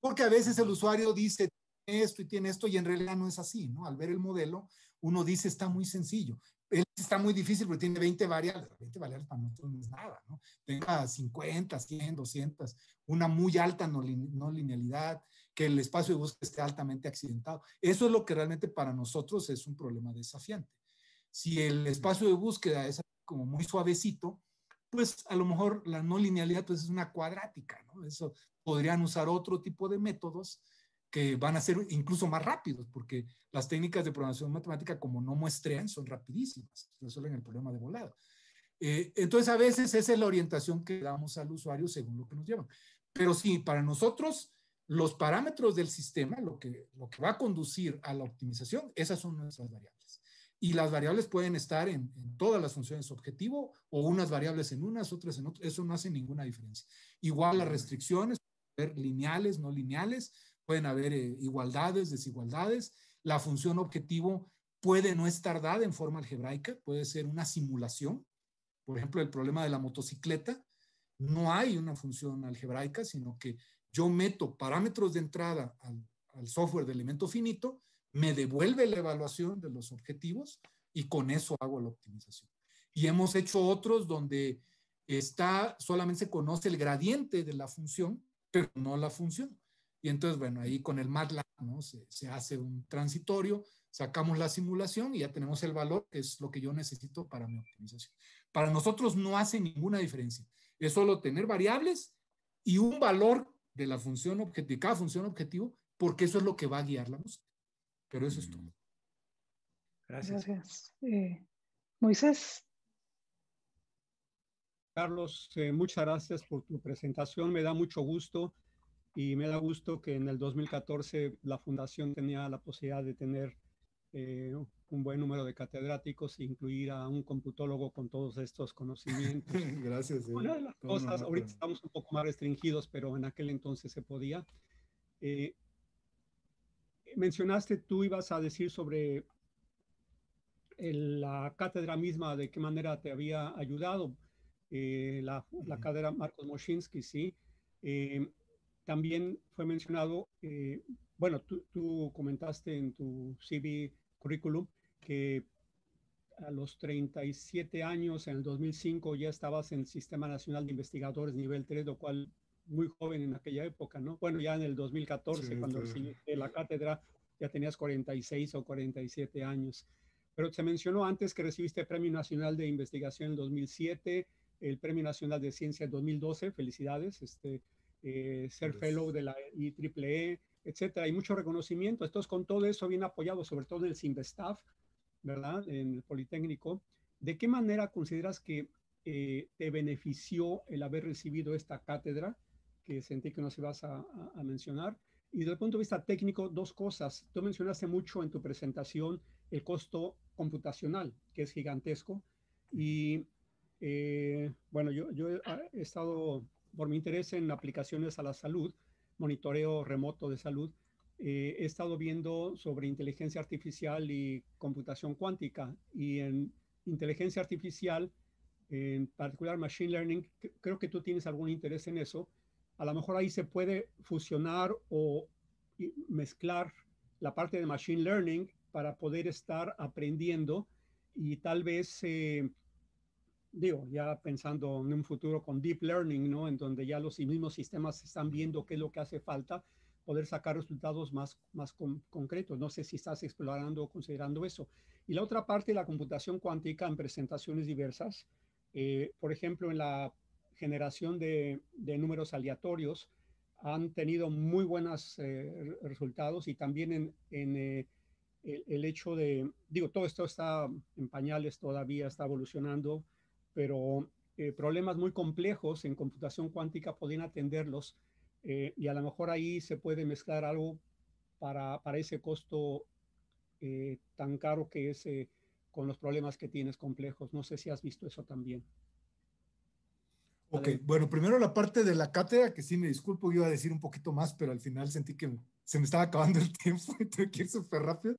Porque a veces el usuario dice esto y tiene esto, y en realidad no es así, ¿no? Al ver el modelo, uno dice está muy sencillo. Él está muy difícil porque tiene 20 variables. 20 variables para nosotros no es nada, ¿no? Tenga 50, 100, 200, una muy alta no, linealidad, que el espacio de búsqueda esté altamente accidentado. Eso es lo que realmente para nosotros es un problema desafiante. Si el espacio de búsqueda es como muy suavecito, pues a lo mejor la no linealidad pues es una cuadrática, ¿no? Eso podrían usar otro tipo de métodos que van a ser incluso más rápidos, porque las técnicas de programación matemática, como no muestrean, son rapidísimas, resuelven el problema de volado. Eh, entonces, a veces esa es la orientación que damos al usuario según lo que nos llevan. Pero sí, para nosotros, los parámetros del sistema, lo que, lo que va a conducir a la optimización, esas son nuestras variables. Y las variables pueden estar en, en todas las funciones objetivo, o unas variables en unas, otras en otras, eso no hace ninguna diferencia. Igual las restricciones, lineales, no lineales, pueden haber eh, igualdades, desigualdades. La función objetivo puede no estar dada en forma algebraica, puede ser una simulación. Por ejemplo, el problema de la motocicleta, no hay una función algebraica, sino que yo meto parámetros de entrada al, al software de elemento finito, me devuelve la evaluación de los objetivos y con eso hago la optimización. Y hemos hecho otros donde está, solamente se conoce el gradiente de la función, pero no la función. Y entonces, bueno, ahí con el MATLAB ¿no? se, hace un transitorio, sacamos la simulación y ya tenemos el valor, que es lo que yo necesito para mi optimización. Para nosotros no hace ninguna diferencia. Es solo tener variables y un valor de la función cada función objetivo, porque eso es lo que va a guiar la música. Pero eso es todo. Mm. Gracias. Eh, Moisés. Carlos, eh, muchas gracias por tu presentación. Me da mucho gusto y me da gusto que en el 2014 la fundación tenía la posibilidad de tener eh, un buen número de catedráticos e incluir a un computólogo con todos estos conocimientos. Gracias. Eh. Una de las cosas, ahorita estamos un poco más restringidos, pero en aquel entonces se podía. Eh, mencionaste, tú ibas a decir sobre la cátedra misma, de qué manera te había ayudado. la, la cátedra Marcos Moschinsky, sí. También fue mencionado, eh, bueno, tú, comentaste en tu CV currículum que a los 37 años, en el 2005, ya estabas en el Sistema Nacional de Investigadores Nivel 3, lo cual muy joven en aquella época, ¿no? Bueno, ya en el 2014, cuando recibiste la cátedra, ya tenías 46 o 47 años. Pero se mencionó antes que recibiste el Premio Nacional de Investigación en el 2007, el Premio Nacional de Ciencia en 2012, felicidades, este, eh, ser fellow de la IEEE, e, etcétera. Hay mucho reconocimiento. Estos con todo eso bien apoyado, sobre todo en el staff, ¿verdad? En el Politécnico. ¿De qué manera consideras que eh, te benefició el haber recibido esta cátedra que sentí que nos ibas a, a, mencionar? Y desde el punto de vista técnico, dos cosas. Tú mencionaste mucho en tu presentación el costo computacional, que es gigantesco. Y eh, bueno, yo, ah, he estado por mi interés en aplicaciones a la salud, monitoreo remoto de salud, eh, he estado viendo sobre inteligencia artificial y computación cuántica. Y en inteligencia artificial, en particular machine learning, creo que tú tienes algún interés en eso. A lo mejor ahí se puede fusionar o mezclar la parte de machine learning para poder estar aprendiendo y tal vez eh, digo, ya pensando en un futuro con deep learning, ¿no? En donde ya los mismos sistemas están viendo qué es lo que hace falta, poder sacar resultados más, concretos. No sé si estás explorando o considerando eso. Y la otra parte la computación cuántica en presentaciones diversas, eh, por ejemplo, en la generación de, números aleatorios, han tenido muy buenos eh, resultados y también en, eh, el, hecho de, digo, todo esto está en pañales todavía, está evolucionando, pero eh, problemas muy complejos en computación cuántica pueden atenderlos eh, y a lo mejor ahí se puede mezclar algo para, para ese costo eh, tan caro que es con los problemas que tienes complejos. No sé si has visto eso también. Ok, bueno, primero la parte de la cátedra, que sí me disculpo, iba a decir un poquito más, pero al final sentí que se me estaba acabando el tiempo y tengo que ir súper rápido.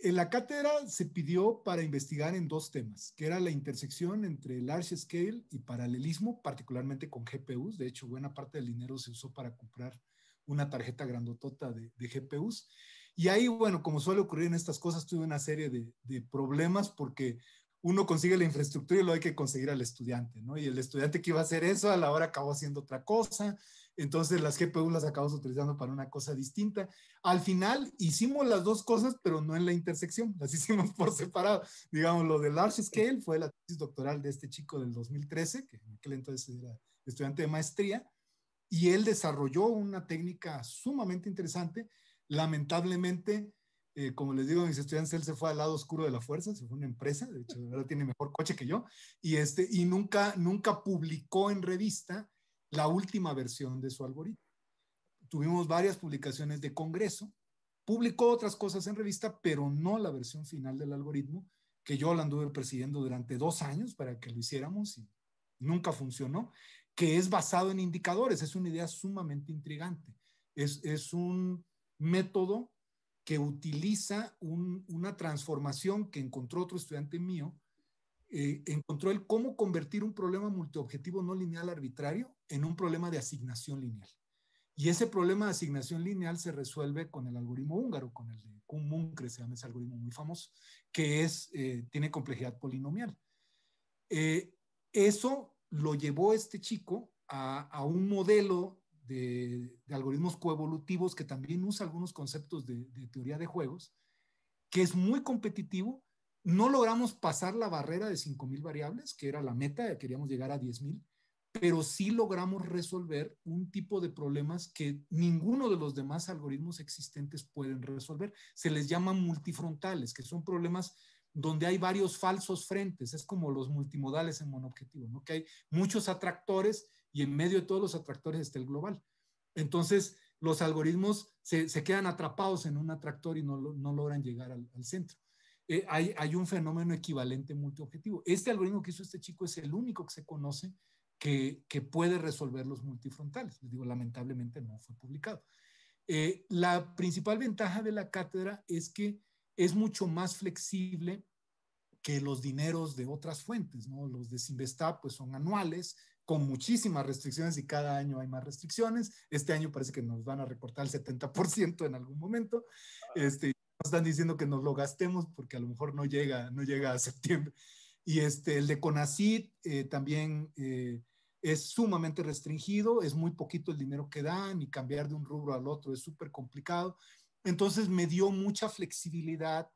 En la cátedra se pidió para investigar en dos temas, que era la intersección entre large scale y paralelismo, particularmente con GPUs. De hecho, buena parte del dinero se usó para comprar una tarjeta grandotota de, GPUs. Y ahí, bueno, como suele ocurrir en estas cosas, tuve una serie de, de problemas porque uno consigue la infraestructura y lo hay que conseguir al estudiante, ¿no? Y el estudiante que iba a hacer eso, a la hora acabó haciendo otra cosa, entonces las GPU las acabamos utilizando para una cosa distinta. Al final hicimos las dos cosas, pero no en la intersección, las hicimos por separado. Digamos, lo de Large Scale fue la tesis doctoral de este chico del 2013, que en aquel entonces era estudiante de maestría, y él desarrolló una técnica sumamente interesante. Lamentablemente, eh, como les digo, mis estudiantes, él se fue al lado oscuro de la fuerza, se fue a una empresa, de hecho ahora tiene mejor coche que yo, y, este, y nunca, nunca publicó en revista la última versión de su algoritmo. Tuvimos varias publicaciones de Congreso, publicó otras cosas en revista, pero no la versión final del algoritmo, que yo la anduve presidiendo durante dos años para que lo hiciéramos y nunca funcionó, que es basado en indicadores. Es una idea sumamente intrigante. Es, un método que utiliza una transformación que encontró otro estudiante mío eh, encontró el cómo convertir un problema multiobjetivo no lineal arbitrario en un problema de asignación lineal. Y ese problema de asignación lineal se resuelve con el algoritmo húngaro, con el de kuhn se llama ese algoritmo muy famoso, que es, eh, tiene complejidad polinomial. Eh, eso lo llevó este chico a, un modelo de, algoritmos coevolutivos que también usa algunos conceptos de teoría de juegos, que es muy competitivo no logramos pasar la barrera de 5.000 variables, que era la meta, queríamos llegar a 10.000, pero sí logramos resolver un tipo de problemas que ninguno de los demás algoritmos existentes pueden resolver. Se les llama multifrontales, que son problemas donde hay varios falsos frentes, es como los multimodales en monoobjetivo, ¿no? Que hay muchos atractores y en medio de todos los atractores está el global. Entonces, los algoritmos se, quedan atrapados en un atractor y no, logran llegar al centro. Eh, hay, un fenómeno equivalente multiobjetivo. Este algoritmo que hizo este chico es el único que se conoce que, puede resolver los multifrontales. Les digo, lamentablemente no fue publicado. Eh, la principal ventaja de la cátedra es que es mucho más flexible que los dineros de otras fuentes, ¿no? Los de Sinvestap pues son anuales, con muchísimas restricciones y cada año hay más restricciones. Este año parece que nos van a recortar el 70% en algún momento. Ah. Este, nos están diciendo que nos lo gastemos porque a lo mejor no llega, no llega a septiembre. Y este, el de Conacyt eh, también eh, es sumamente restringido, es muy poquito el dinero que dan y cambiar de un rubro al otro es súper complicado. Entonces me dio mucha flexibilidad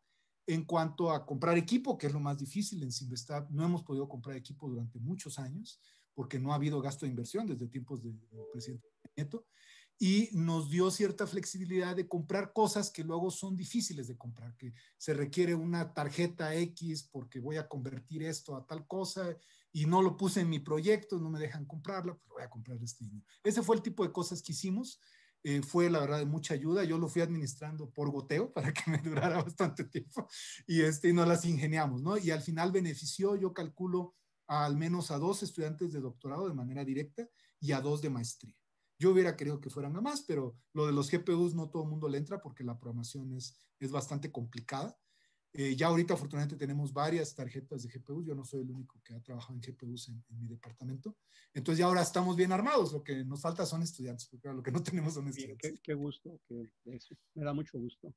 en cuanto a comprar equipo, que es lo más difícil en Simvestab. No hemos podido comprar equipo durante muchos años porque no ha habido gasto de inversión desde tiempos del presidente Nieto y nos dio cierta flexibilidad de comprar cosas que luego son difíciles de comprar, que se requiere una tarjeta X porque voy a convertir esto a tal cosa y no lo puse en mi proyecto, no me dejan comprarla, pero pues, voy a comprar este dinero. Ese fue el tipo de cosas que hicimos. Eh, fue la verdad de mucha ayuda. Yo lo fui administrando por goteo para que me durara bastante tiempo y, este, y nos las ingeniamos, ¿no? Y al final benefició, yo calculo, al menos a dos estudiantes de doctorado de manera directa y a dos de maestría. Yo hubiera querido que fueran a más, pero lo de los GPUs no todo el mundo le entra porque la programación es, es bastante complicada. Eh, ya ahorita afortunadamente tenemos varias tarjetas de GPUs, yo no soy el único que ha trabajado en GPUs en, mi departamento, entonces ya ahora estamos bien armados, lo que nos falta son estudiantes, porque lo que no tenemos son estudiantes. qué, gusto, que me da mucho gusto.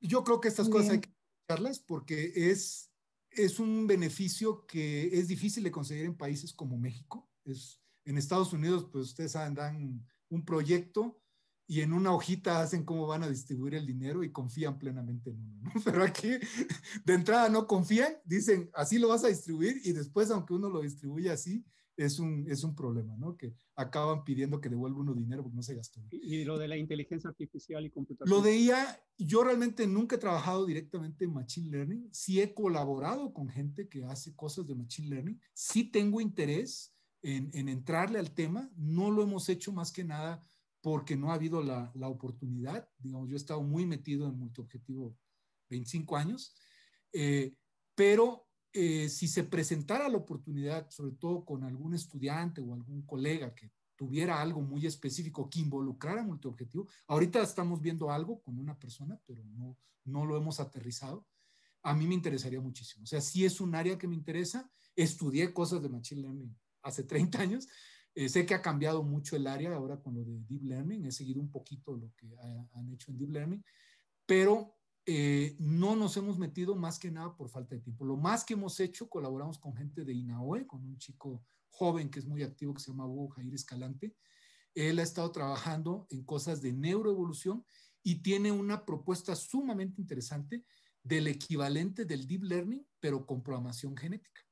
Yo creo que estas cosas hay que escucharlas porque es, es un beneficio que es difícil de conseguir en países como México, es, en Estados Unidos, pues ustedes saben, dan un proyecto y en una hojita hacen cómo van a distribuir el dinero y confían plenamente en uno. ¿no? Pero aquí, de entrada, no confían, dicen, así lo vas a distribuir y después, aunque uno lo distribuye así, es un, es un problema, ¿no? Que acaban pidiendo que devuelva uno dinero porque no se gastó. ¿Y lo de la inteligencia artificial y computación? Lo de IA, yo realmente nunca he trabajado directamente en Machine Learning. Sí he colaborado con gente que hace cosas de Machine Learning. Sí tengo interés en, entrarle al tema. No lo hemos hecho más que nada porque no ha habido la, oportunidad. Digamos, yo he estado muy metido en multiobjetivo 25 años, eh, pero eh, si se presentara la oportunidad, sobre todo con algún estudiante o algún colega que tuviera algo muy específico que involucrara multiobjetivo, ahorita estamos viendo algo con una persona, pero no, no lo hemos aterrizado, a mí me interesaría muchísimo. O sea, si es un área que me interesa, estudié cosas de Machine Learning hace 30 años. Eh, sé que ha cambiado mucho el área ahora con lo de Deep Learning, he seguido un poquito lo que han hecho en Deep Learning, pero eh, no nos hemos metido más que nada por falta de tiempo. Lo más que hemos hecho, colaboramos con gente de INAOE, con un chico joven que es muy activo que se llama Hugo Jair Escalante. Él ha estado trabajando en cosas de neuroevolución y tiene una propuesta sumamente interesante del equivalente del deep learning, pero con programación genética,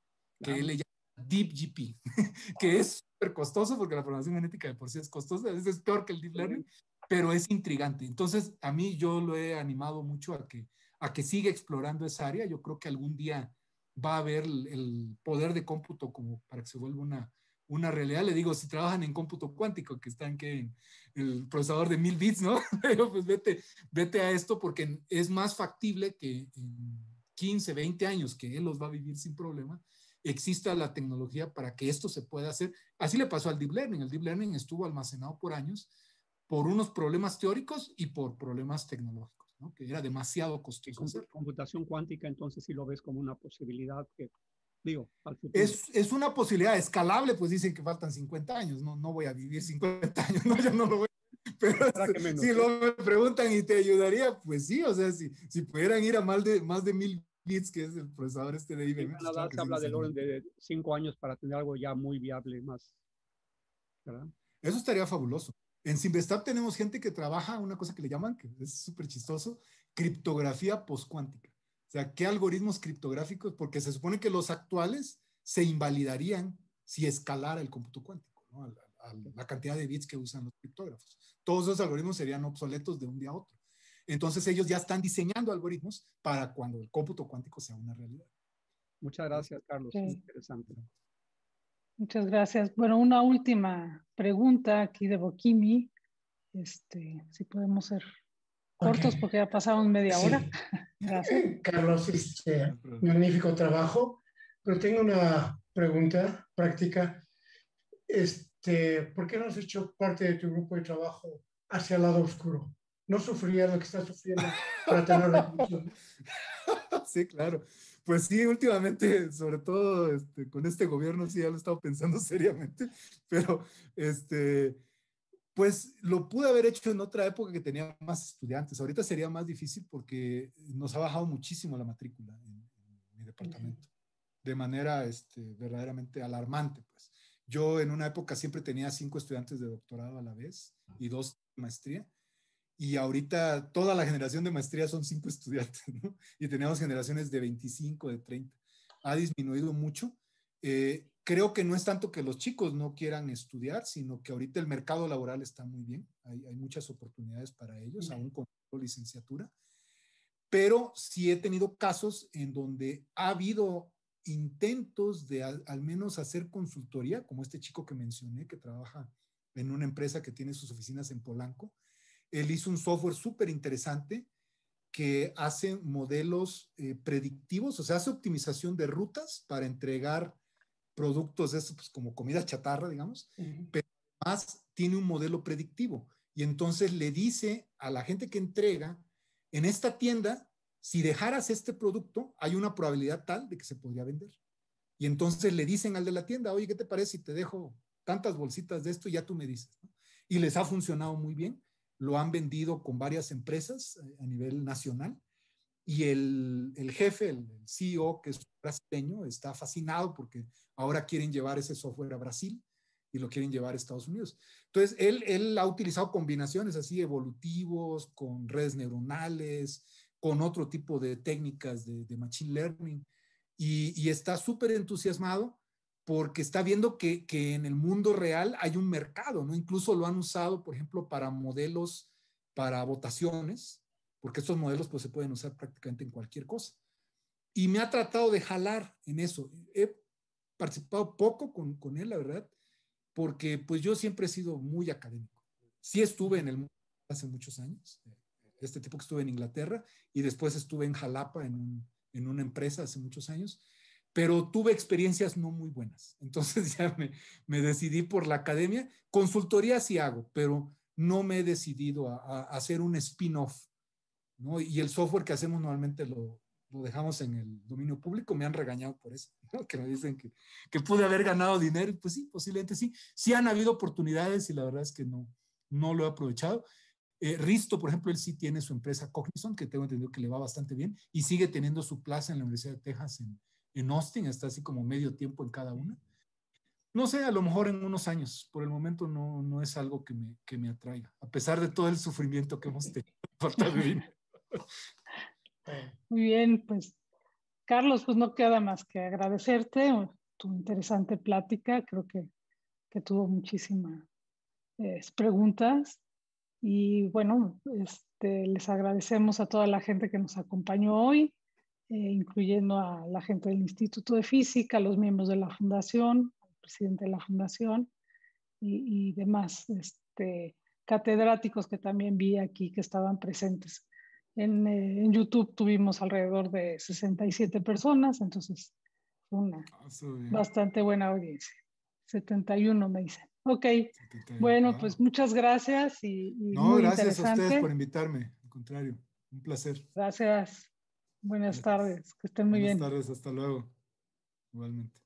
que él le llama DeepGP, que es súper costoso porque la formación genética de por sí es costosa, es peor que el Deep Learning, pero es intrigante. Entonces, a mí yo lo he animado mucho a que, a que siga explorando esa área. Yo creo que algún día va a haber el, poder de cómputo como para que se vuelva una, una realidad. Le digo, si trabajan en cómputo cuántico, que están que en el procesador de mil bits, ¿no? Pero pues vete, vete a esto porque es más factible que en 15, 20 años, que él los va a vivir sin problema, exista la tecnología para que esto se pueda hacer. Así le pasó al deep learning. El deep learning estuvo almacenado por años por unos problemas teóricos y por problemas tecnológicos, que era demasiado costoso. Computación cuántica, entonces, si lo ves como una posibilidad que, digo, Es, es, una posibilidad escalable, pues dicen que faltan 50 años, no, no voy a vivir 50 años, no, yo no lo voy pero si lo preguntan y te ayudaría, pues sí, o sea, si, si pudieran ir a más de, más de mil Bits, que es el procesador este de IBM. En se habla del orden de cinco años para tener algo ya muy viable más. Eso estaría fabuloso. En Simvestab tenemos gente que trabaja una cosa que le llaman, que es súper chistoso, criptografía postcuántica. O sea, ¿qué algoritmos criptográficos? Porque se supone que los actuales se invalidarían si escalara el cómputo cuántico, ¿no? la, la cantidad de bits que usan los criptógrafos. Todos esos algoritmos serían obsoletos de un día a otro. Entonces ellos ya están diseñando algoritmos para cuando el cómputo cuántico sea una realidad. Muchas gracias, Carlos. Interesante. Muchas gracias. Bueno, una última pregunta aquí de Bokimi. Este, si podemos ser cortos porque ya pasaron media hora. gracias. Carlos, este, magnífico trabajo. Pero tengo una pregunta práctica. Este, ¿Por qué no has hecho parte de tu grupo de trabajo hacia el lado oscuro? no sufría lo que está sufriendo para tener Sí, claro. Pues sí, últimamente, sobre todo este, con este gobierno, sí, ya lo he estado pensando seriamente, pero este, pues lo pude haber hecho en otra época que tenía más estudiantes. Ahorita sería más difícil porque nos ha bajado muchísimo la matrícula en, mi departamento, de manera este, verdaderamente alarmante. Pues. Yo en una época siempre tenía cinco estudiantes de doctorado a la vez y dos de maestría y ahorita toda la generación de maestría son cinco estudiantes, ¿no? Y tenemos generaciones de 25, de 30. Ha disminuido mucho. Eh, creo que no es tanto que los chicos no quieran estudiar, sino que ahorita el mercado laboral está muy bien. Hay, muchas oportunidades para ellos, aún con licenciatura. Pero sí he tenido casos en donde ha habido intentos de al menos hacer consultoría, como este chico que mencioné, que trabaja en una empresa que tiene sus oficinas en Polanco, él hizo un software súper interesante que hace modelos eh, predictivos, o sea, hace optimización de rutas para entregar productos de pues, como comida chatarra, digamos, pero además tiene un modelo predictivo. Y entonces le dice a la gente que entrega, en esta tienda, si dejaras este producto, hay una probabilidad tal de que se podría vender. Y entonces le dicen al de la tienda, oye, ¿qué te parece si te dejo tantas bolsitas de esto? Y ya tú me dices. Y les ha funcionado muy bien lo han vendido con varias empresas eh, a nivel nacional y el, jefe, el, CEO, que es brasileño, está fascinado porque ahora quieren llevar ese software a Brasil y lo quieren llevar a Estados Unidos. Entonces, él, ha utilizado combinaciones así evolutivos, con redes neuronales, con otro tipo de técnicas de, Machine Learning y, y está súper entusiasmado porque está viendo que, en el mundo real hay un mercado, ¿no? Incluso lo han usado, por ejemplo, para modelos, para votaciones, porque estos modelos pues, se pueden usar prácticamente en cualquier cosa. Y me ha tratado de jalar en eso. He participado poco con, él, la verdad, porque pues yo siempre he sido muy académico. Sí estuve en el mundo hace muchos años, este tipo que estuve en Inglaterra, y después estuve en Jalapa en, en una empresa hace muchos años, pero tuve experiencias no muy buenas. Entonces ya me, me decidí por la academia. Consultoría sí hago, pero no me he decidido a, hacer un spin-off. ¿no? Y el software que hacemos normalmente lo, lo, dejamos en el dominio público. Me han regañado por eso, que me dicen que, que, pude haber ganado dinero. Pues sí, posiblemente sí. Sí han habido oportunidades y la verdad es que no, no lo he aprovechado. Eh, Risto, por ejemplo, él sí tiene su empresa Cognizant, que tengo entendido que le va bastante bien, y sigue teniendo su plaza en la Universidad de Texas en, en Austin, está así como medio tiempo en cada una. No sé, a lo mejor en unos años, por el momento no, es algo que me, me atraiga, a pesar de todo el sufrimiento que hemos tenido. Muy bien, pues Carlos, pues no queda más que agradecerte tu interesante plática, creo que, que tuvo muchísimas preguntas y bueno, este, les agradecemos a toda la gente que nos acompañó hoy eh, incluyendo a la gente del Instituto de Física, los miembros de la Fundación, el presidente de la Fundación y, demás este, catedráticos que también vi aquí que estaban presentes. En, eh, YouTube tuvimos alrededor de 67 personas, entonces una ah, bastante buena audiencia. 71 me dicen. Ok, bueno, pues muchas gracias y... y no, gracias a ustedes por invitarme, al contrario, un placer. Gracias. Buenas tardes, que estén muy bien. Buenas tardes, hasta luego. Igualmente.